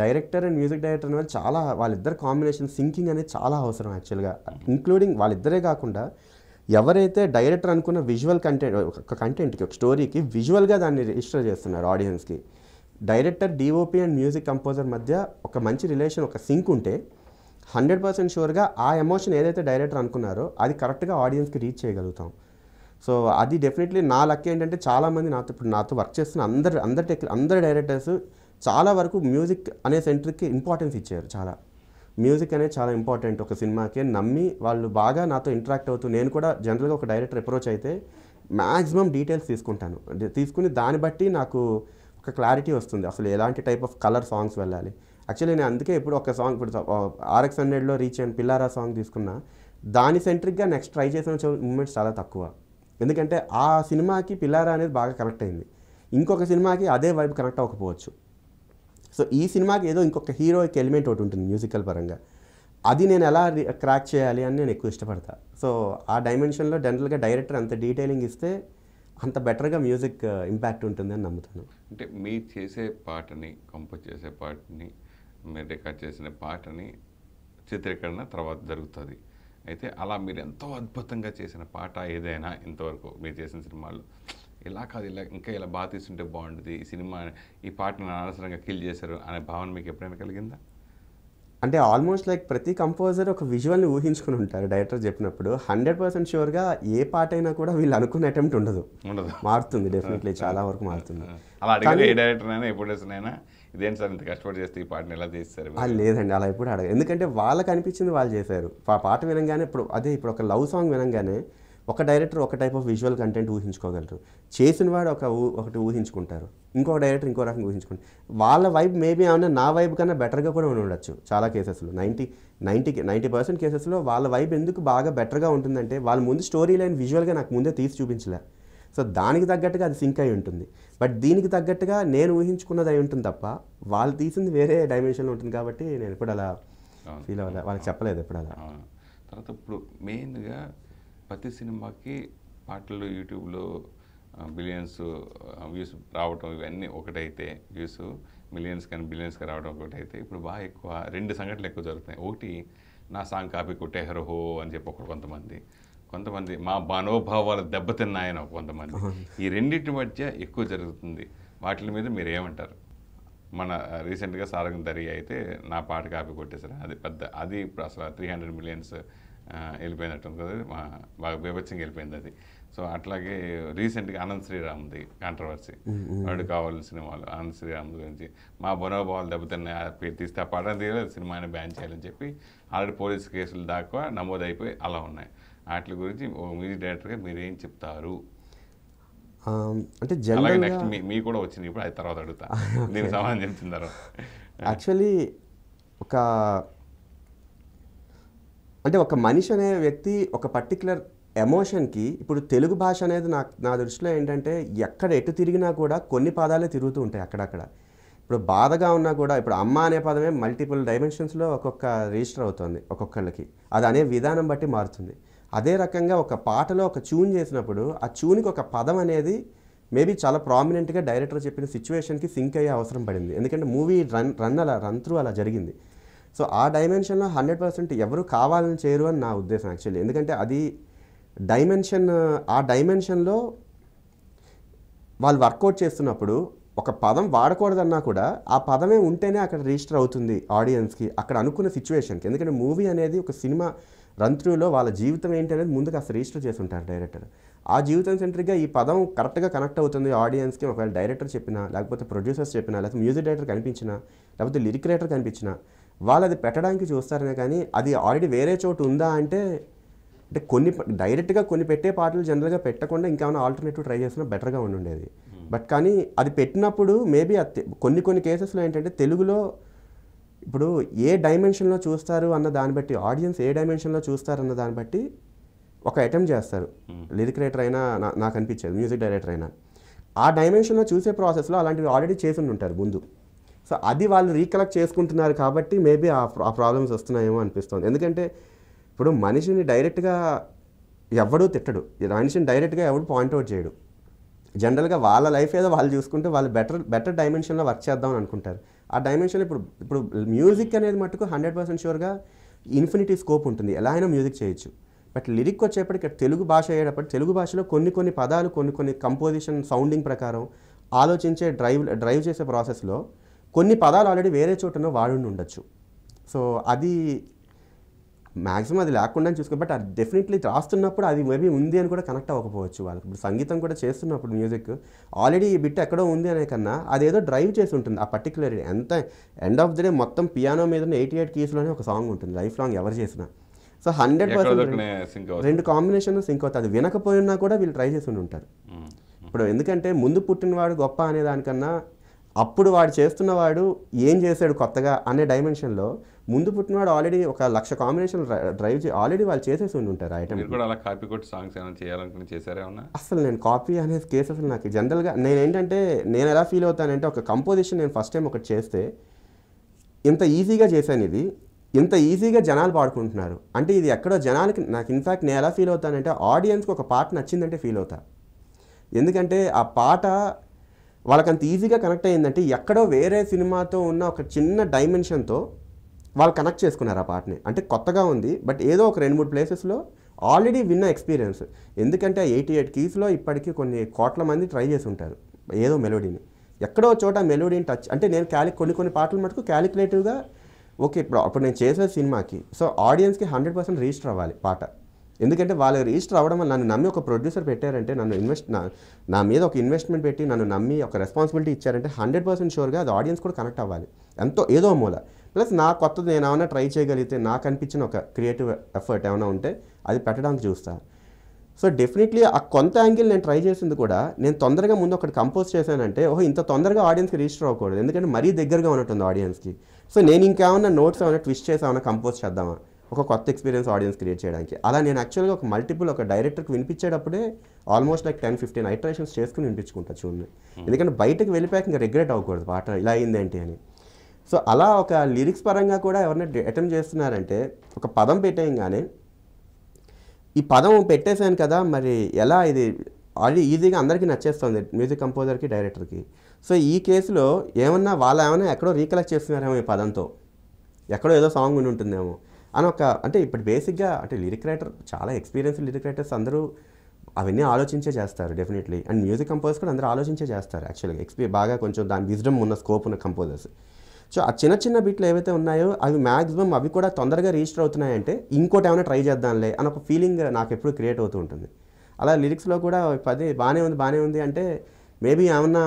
Speaker 2: director and music director అనేది చాలా వాళ్ళిద్దరు కాంబినేషన్ సింకింగ్ అనేది చాలా అవసరం యాక్చువల్గా ఇంక్లూడింగ్ వాళ్ళిద్దరే కాకుండా ఎవరైతే డైరెక్టర్ అనుకున్న విజువల్ కంటెంట్ ఒక కంటెంట్కి ఒక స్టోరీకి విజువల్గా దాన్ని రిజిస్టర్ చేస్తున్నారు ఆడియన్స్కి director DOP and music composer మధ్య ఒక మంచి రిలేషన్ ఒక సింక్ ఉంటే హండ్రెడ్ పర్సెంట్ షూర్గా ఆ ఎమోషన్ ఏదైతే డైరెక్టర్ అనుకున్నారో అది కరెక్ట్గా ఆడియన్స్కి రీచ్ చేయగలుగుతాం సో అది డెఫినెట్లీ నా లక్ ఏంటంటే చాలామంది నాతో ఇప్పుడు నాతో వర్క్ చేస్తున్న అందరు అందరి టెక్ అందరి డైరెక్టర్స్ చాలా వరకు మ్యూజిక్ అనే సెంటర్కి ఇంపార్టెన్స్ ఇచ్చారు చాలా మ్యూజిక్ అనేది చాలా ఇంపార్టెంట్ ఒక సినిమాకి నమ్మి వాళ్ళు బాగా నాతో ఇంటరాక్ట్ అవుతూ నేను కూడా జనరల్గా ఒక డైరెక్టర్ అప్రోచ్ అయితే మ్యాక్సిమం డీటెయిల్స్ తీసుకుంటాను తీసుకుని దాన్ని బట్టి నాకు ఒక క్లారిటీ వస్తుంది అసలు ఎలాంటి టైప్ ఆఫ్ కలర్ సాంగ్స్ వెళ్ళాలి యాక్చువల్లీ నేను అందుకే ఇప్పుడు ఒక సాంగ్ ఇప్పుడు ఆర్ఎక్స్ హండ్రెడ్లో రీచ్ అయిన పిల్లారా సాంగ్ తీసుకున్నా దాని సెంట్రిక్గా నెక్స్ట్ ట్రై చేసిన మూమెంట్స్ చాలా తక్కువ ఎందుకంటే ఆ సినిమాకి పిల్లారా అనేది బాగా కనెక్ట్ అయింది ఇంకొక సినిమాకి అదే వైబ్ కనెక్ట్ అవ్వకపోవచ్చు సో ఈ సినిమాకి ఏదో ఇంకొక హీరోయిక్ ఎలిమెంట్ ఒకటి ఉంటుంది మ్యూజికల్ పరంగా అది నేను ఎలా క్రాక్ చేయాలి అని నేను ఎక్కువ ఇష్టపడతా సో ఆ డైమెన్షన్లో జనరల్గా డైరెక్టర్ అంత డీటెయిలింగ్ ఇస్తే అంత బెటర్గా మ్యూజిక్ ఇంపాక్ట్ ఉంటుంది అని నమ్ముతాను
Speaker 1: అంటే మీరు చేసే పాటని కంపోజ్ చేసే పాటని మీరు రికార్డ్ చేసిన పాటని చిత్రీకరణ తర్వాత జరుగుతుంది అయితే అలా మీరు ఎంతో అద్భుతంగా చేసిన పాట ఏదైనా ఇంతవరకు మీరు చేసిన సినిమాల్లో ఇలా కాదు ఇలా ఇంకా ఇలా బాగా తీసుంటే బాగుంటుంది ఈ సినిమా ఈ పాటను అనవసరంగా కిల్ చేశారు అనే భావన మీకు ఎప్పుడైనా కలిగిందా
Speaker 2: అంటే ఆల్మోస్ట్ లైక్ ప్రతి కంపోజర్ ఒక విజువల్ని ఊహించుకుని ఉంటారు డైరెక్టర్ చెప్పినప్పుడు హండ్రెడ్ పర్సెంట్ ష్యూర్గా ఏ పాట అయినా కూడా వీళ్ళు అనుకున్న అటెంప్ట్ ఉండదు మారుతుంది డెఫినెట్లీ చాలా వరకు మారుతుంది
Speaker 1: అలా డైరెక్టర్ అయినా ఇదేంటి సార్ కష్టపడి చేస్తే ఈ చేస్తారు
Speaker 2: లేదండి అలా ఎప్పుడు అడగదు ఎందుకంటే వాళ్ళకి అనిపించింది వాళ్ళు చేశారు ఆ పాట వినంగానే ఇప్పుడు అదే ఇప్పుడు ఒక లవ్ సాంగ్ వినంగానే ఒక డైరెక్టర్ ఒక టైప్ ఆఫ్ విజువల్ కంటెంట్ ఊహించుకోగలరు చేసిన వాడు ఒక ఒకటి ఊహించుకుంటారు ఇంకొక డైరెక్టర్ ఇంకో రకంగా ఊహించుకుంటారు వాళ్ళ వైబ్ మేబీ ఏమన్నా నా వైబ్ కన్నా బెటర్గా కూడా ఉండొచ్చు చాలా కేసెస్లో నైంటీ నైంటీ నైంటీ పర్సెంట్ కేసెస్లో వాళ్ళ వైబ్ ఎందుకు బాగా బెటర్గా ఉంటుందంటే వాళ్ళ ముందు స్టోరీ లైన్ విజువల్గా నాకు ముందే తీసి చూపించలే సో దానికి తగ్గట్టుగా అది సింక్ అయి ఉంటుంది బట్ దీనికి తగ్గట్టుగా నేను ఊహించుకున్నది అయి ఉంటుంది తప్ప వాళ్ళు తీసింది వేరే డైమెన్షన్లో ఉంటుంది కాబట్టి నేను ఎప్పుడు అలా ఫీల్ అవ్వాలి వాళ్ళకి చెప్పలేదు ఎప్పుడు అలా
Speaker 1: తర్వాత ఇప్పుడు మెయిన్గా ప్రతి సినిమాకి పాటలు యూట్యూబ్లో బిలియన్స్ వ్యూస్ రావడం ఇవన్నీ ఒకటైతే వ్యూస్ మిలియన్స్ కానీ బిలియన్స్గా రావడం ఒకటి అయితే ఇప్పుడు బాగా ఎక్కువ రెండు సంఘటనలు ఎక్కువ జరుగుతున్నాయి ఒకటి నా సాంగ్ కాపీ కొట్టేహర్ హో అని చెప్పి ఒకటి కొంతమంది కొంతమంది మా మనోభావాలు దెబ్బతిన్నాయని కొంతమంది ఈ రెండింటి మధ్య ఎక్కువ జరుగుతుంది వాటి మీద మీరు ఏమంటారు మన రీసెంట్గా సారగం దరి అయితే నా పాట కాపీ కొట్టేసారు అది పెద్ద అది ఇప్పుడు అసలు త్రీ హండ్రెడ్ మిలియన్స్ వెళ్ళిపోయినట్టుంది కదా బాగా బీభత్సంగా వెళ్ళిపోయింది అది సో అట్లాగే రీసెంట్గా అనంత్ శ్రీరామ్ది కాంట్రవర్సీ వాడు కావాలి సినిమాలు అనంత్ శ్రీరామ్ గురించి మా బొనోభావాలు దెబ్బతిన్నాయి తీస్తే ఆ పాట తీయలేదు సినిమాని బ్యాన్ చేయాలని చెప్పి ఆల్రెడీ పోలీసు కేసులు దాకా నమోదైపోయి అలా ఉన్నాయి వాటి గురించి మ్యూజిక్ డైరెక్టర్గా మీరేం చెప్తారు
Speaker 2: అంటే జనరల్ నెక్స్ట్ మీ
Speaker 1: మీ కూడా వచ్చింది ఇప్పుడు అది తర్వాత అడుగుతా *laughs* దీనికి సంబంధించిన తర్వాత
Speaker 2: యాక్చువల్లీ ఒక అంటే ఒక మనిషి అనే వ్యక్తి ఒక పర్టికులర్ ఎమోషన్కి ఇప్పుడు తెలుగు భాష అనేది నా నా దృష్టిలో ఏంటంటే ఎక్కడ ఎటు తిరిగినా కూడా కొన్ని పదాలే తిరుగుతూ ఉంటాయి అక్కడక్కడ ఇప్పుడు బాధగా ఉన్నా కూడా ఇప్పుడు అమ్మ అనే పదమే మల్టిపుల్ డైమెన్షన్స్లో ఒక్కొక్క రిజిస్టర్ అవుతుంది ఒక్కొక్కళ్ళకి అది అనే విధానం బట్టి మారుతుంది అదే రకంగా ఒక పాటలో ఒక చూన్ చేసినప్పుడు ఆ చూన్కి ఒక పదం అనేది మేబీ చాలా ప్రామినెంట్గా డైరెక్టర్ చెప్పిన సిచ్యువేషన్కి సింక్ అయ్యే అవసరం పడింది ఎందుకంటే మూవీ రన్ రన్ అలా రన్ త్రూ అలా జరిగింది సో ఆ డైమెన్షన్లో హండ్రెడ్ పర్సెంట్ ఎవరు కావాలని చేయరు అని నా ఉద్దేశం యాక్చువల్లీ ఎందుకంటే అది డైమెన్షన్ ఆ డైమెన్షన్లో వాళ్ళు వర్కౌట్ చేస్తున్నప్పుడు ఒక పదం వాడకూడదన్నా కూడా ఆ పదమే ఉంటేనే అక్కడ రిజిస్టర్ అవుతుంది ఆడియన్స్కి అక్కడ అనుకున్న సిచ్యువేషన్కి ఎందుకంటే మూవీ అనేది ఒక సినిమా రన్ త్రూలో వాళ్ళ జీవితం ఏంటి అనేది ముందుకు అసలు రిజిస్టర్ చేసి ఉంటారు డైరెక్టర్ ఆ జీవితం సెంటర్గా ఈ పదం కరెక్ట్గా కనెక్ట్ అవుతుంది ఆడియన్స్కి ఒకవేళ డైరెక్టర్ చెప్పినా లేకపోతే ప్రొడ్యూసర్స్ చెప్పినా లేకపోతే మ్యూజిక్ డైరెక్టర్ కనిపించినా లేకపోతే లిరిక్ రైటర్ కనిపించినా వాళ్ళు అది పెట్టడానికి చూస్తారనే కానీ అది ఆల్రెడీ వేరే చోటు ఉందా అంటే అంటే కొన్ని డైరెక్ట్గా కొన్ని పెట్టే పాటలు జనరల్గా పెట్టకుండా ఇంకేమైనా ఆల్టర్నేటివ్ ట్రై చేసినా బెటర్గా ఉండుండేది బట్ కానీ అది పెట్టినప్పుడు మేబీ కొన్ని కొన్ని కేసెస్లో ఏంటంటే తెలుగులో ఇప్పుడు ఏ డైమెన్షన్లో చూస్తారు అన్న దాన్ని బట్టి ఆడియన్స్ ఏ డైమెన్షన్లో చూస్తారు అన్న దాన్ని బట్టి ఒక అటెంప్ట్ చేస్తారు లిరిక్ రైటర్ అయినా నాకు అనిపించేది మ్యూజిక్ డైరెక్టర్ అయినా ఆ డైమెన్షన్లో చూసే ప్రాసెస్లో అలాంటివి ఆల్రెడీ చేసి ఉంటారు ముందు సో అది వాళ్ళు రీకలెక్ట్ చేసుకుంటున్నారు కాబట్టి మేబీ ఆ ప్రాబ్లమ్స్ వస్తున్నాయేమో అనిపిస్తుంది ఎందుకంటే ఇప్పుడు మనిషిని డైరెక్ట్గా ఎవడూ తిట్టడు మనిషిని డైరెక్ట్గా ఎవడు పాయింట్అవుట్ చేయడు జనరల్గా వాళ్ళ లైఫ్ ఏదో వాళ్ళు చూసుకుంటే వాళ్ళు బెటర్ బెటర్ డైమెన్షన్లో వర్క్ చేద్దామని అనుకుంటారు ఆ డైమెన్షన్ ఇప్పుడు ఇప్పుడు మ్యూజిక్ అనేది మటుకు హండ్రెడ్ పర్సెంట్ షూర్గా ఇన్ఫినిటీ స్కోప్ ఉంటుంది ఎలా అయినా మ్యూజిక్ చేయొచ్చు బట్ లిరిక్ వచ్చేప్పటికి తెలుగు భాష అయ్యేటప్పుడు తెలుగు భాషలో కొన్ని కొన్ని పదాలు కొన్ని కొన్ని కంపోజిషన్ సౌండింగ్ ప్రకారం ఆలోచించే డ్రైవ్ డ్రైవ్ చేసే ప్రాసెస్లో కొన్ని పదాలు ఆల్రెడీ వేరే చోటనో వాడు ఉండొచ్చు సో అది మ్యాక్సిమం అది లేకుండా చూసుకో బట్ అది డెఫినెట్లీ రాస్తున్నప్పుడు అది మేబీ ఉంది అని కూడా కనెక్ట్ అవ్వకపోవచ్చు వాళ్ళకి ఇప్పుడు సంగీతం కూడా చేస్తున్నప్పుడు మ్యూజిక్ ఆల్రెడీ ఈ బిట్ ఎక్కడో ఉంది అనే కన్నా అదేదో డ్రైవ్ చేసి ఉంటుంది ఆ పర్టికులర్ ఎంత ఎండ్ ఆఫ్ ది డే మొత్తం పియానో మీద ఎయిటీ ఎయిట్ కీస్లోనే ఒక సాంగ్ ఉంటుంది లైఫ్ లాంగ్ ఎవరు చేసినా సో హండ్రెడ్ పర్సెంట్ రెండు కాంబినేషన్ సింక్ అవుతుంది అది వినకపోయినా కూడా వీళ్ళు ట్రై చేసి ఉంటారు ఇప్పుడు ఎందుకంటే ముందు పుట్టినవాడు గొప్ప అనే దానికన్నా అప్పుడు వాడు చేస్తున్నవాడు ఏం చేశాడు కొత్తగా అనే డైమెన్షన్లో ముందు పుట్టినవాడు ఆల్రెడీ ఒక లక్ష కాంబినేషన్ డ్రైవ్ చే ఆల్రెడీ వాళ్ళు చేసేసి ఉండి ఉంటారు ఐటమ్ కూడా
Speaker 1: అలా కాపీ కొట్టి సాంగ్స్ ఏమైనా చేయాలనుకుని
Speaker 2: అసలు నేను కాపీ అనే కేసు అసలు నాకు జనరల్గా నేను ఏంటంటే నేను ఎలా ఫీల్ అవుతానంటే ఒక కంపోజిషన్ నేను ఫస్ట్ టైం ఒకటి చేస్తే ఇంత ఈజీగా చేశాను ఇది ఇంత ఈజీగా జనాలు పాడుకుంటున్నారు అంటే ఇది ఎక్కడో జనాలకి నాకు ఇన్ఫ్యాక్ట్ నేను ఎలా ఫీల్ అవుతానంటే ఆడియన్స్కి ఒక పాట నచ్చిందంటే ఫీల్ అవుతా ఎందుకంటే ఆ పాట వాళ్ళకి అంత ఈజీగా కనెక్ట్ అయ్యిందంటే ఎక్కడో వేరే సినిమాతో ఉన్న ఒక చిన్న డైమెన్షన్తో వాళ్ళు కనెక్ట్ చేసుకున్నారు ఆ పాటని అంటే కొత్తగా ఉంది బట్ ఏదో ఒక రెండు మూడు ప్లేసెస్లో ఆల్రెడీ విన్న ఎక్స్పీరియన్స్ ఎందుకంటే ఎయిటీ ఎయిట్ కీస్లో ఇప్పటికీ కొన్ని కోట్ల మంది ట్రై చేసి ఉంటారు ఏదో మెలోడీని ఎక్కడో చోట మెలోడీని టచ్ అంటే నేను క్యాలి కొన్ని కొన్ని పాటలు మటుకు క్యాలిక్యులేటివ్గా ఓకే ఇప్పుడు అప్పుడు నేను చేసే సినిమాకి సో ఆడియన్స్కి హండ్రెడ్ పర్సెంట్ రీచ్ అవ్వాలి పాట ఎందుకంటే వాళ్ళ రిజిస్టర్ అవ్వడం వల్ల నన్ను నమ్మి ఒక ప్రొడ్యూసర్ పెట్టారంటే నన్ను ఇన్వెస్ట్ నా నా మీద ఒక ఇన్వెస్ట్మెంట్ పెట్టి నన్ను నమ్మి ఒక రెస్పాన్సిబిలిటీ ఇచ్చారంటే హండ్రెడ్ పర్సెంట్ షూర్గా అది ఆడియన్స్ కూడా కనెక్ట్ అవ్వాలి ఎంతో ఏదో మూల ప్లస్ నా కొత్తది నేను ఏమైనా ట్రై చేయగలిగితే నాకు అనిపించిన ఒక క్రియేటివ్ ఎఫర్ట్ ఏమైనా ఉంటే అది పెట్టడానికి చూస్తాను సో డెఫినెట్లీ ఆ కొంత యాంగిల్ నేను ట్రై చేసింది కూడా నేను తొందరగా ముందు ఒకటి కంపోజ్ చేశానంటే ఓహో ఇంత తొందరగా ఆడియన్స్కి రిజిస్టర్ అవ్వకూడదు ఎందుకంటే మరీ దగ్గరగా ఉన్నట్టుంది ఆడియన్స్కి సో నేను ఇంకేమైనా నోట్స్ ఏమైనా ట్విస్ట్ చేసి ఏమైనా కంపోజ్ చేద్దామా ఒక కొత్త ఎక్స్పీరియన్స్ ఆడియన్స్ క్రియేట్ చేయడానికి అలా నేను యాక్చువల్గా ఒక మల్టిపుల్ ఒక డైరెక్టర్కి వినిపించేటప్పుడే almost like ten fifteen iterations చేసుకుని వినిపించుకుంటా చూడండి hmm. ఎందుకంటే బయటకు వెళ్ళిపోయాక ఇంకా రిగ్రెట్ అవ్వకూడదు పాట ఇలా అయిందేంటి అని సో అలా ఒక లిరిక్స్ పరంగా కూడా ఎవరైనా అటెంప్ట్ చేస్తున్నారంటే ఒక పదం పెట్టేయంగానే ఈ పదం పెట్టేశాను కదా మరి ఎలా ఇది ఆల్రెడీ ఈజీగా అందరికీ నచ్చేస్తుంది మ్యూజిక్ కంపోజర్కి డైరెక్టర్కి సో ఈ కేసులో ఏమన్నా వాళ్ళు ఏమైనా ఎక్కడో రీకలెక్ట్ చేస్తున్నారేమో ఈ పదంతో ఎక్కడో ఏదో సాంగ్ ఉండి ఉంటుందేమో అని ఒక అంటే ఇప్పుడు బేసిక్గా అంటే లిరిక్ రైటర్ చాలా ఎక్స్పీరియన్స్ లిరిక్ రైటర్స్ అందరూ అవన్నీ ఆలోచించే చేస్తారు డెఫినెట్లీ అండ్ మ్యూజిక్ కంపోజర్స్ కూడా అందరూ ఆలోచించే చేస్తారు యాక్చువల్గా ఎక్స్పీ బాగా కొంచెం దాని విజ్డమ్ ఉన్న స్కోప్ ఉన్న కంపోజర్స్ సో ఆ చిన్న చిన్న బిట్లు ఏవైతే ఉన్నాయో అవి మ్యాక్సిమం అవి కూడా తొందరగా రిజిస్టర్ అవుతున్నాయంటే ఇంకోటి ఏమైనా ట్రై చేద్దాంలే అని ఒక ఫీలింగ్ నాకు ఎప్పుడు క్రియేట్ అవుతూ ఉంటుంది అలా లిరిక్స్లో కూడా పది బాగానే ఉంది బాగానే ఉంది అంటే మేబీ ఏమన్నా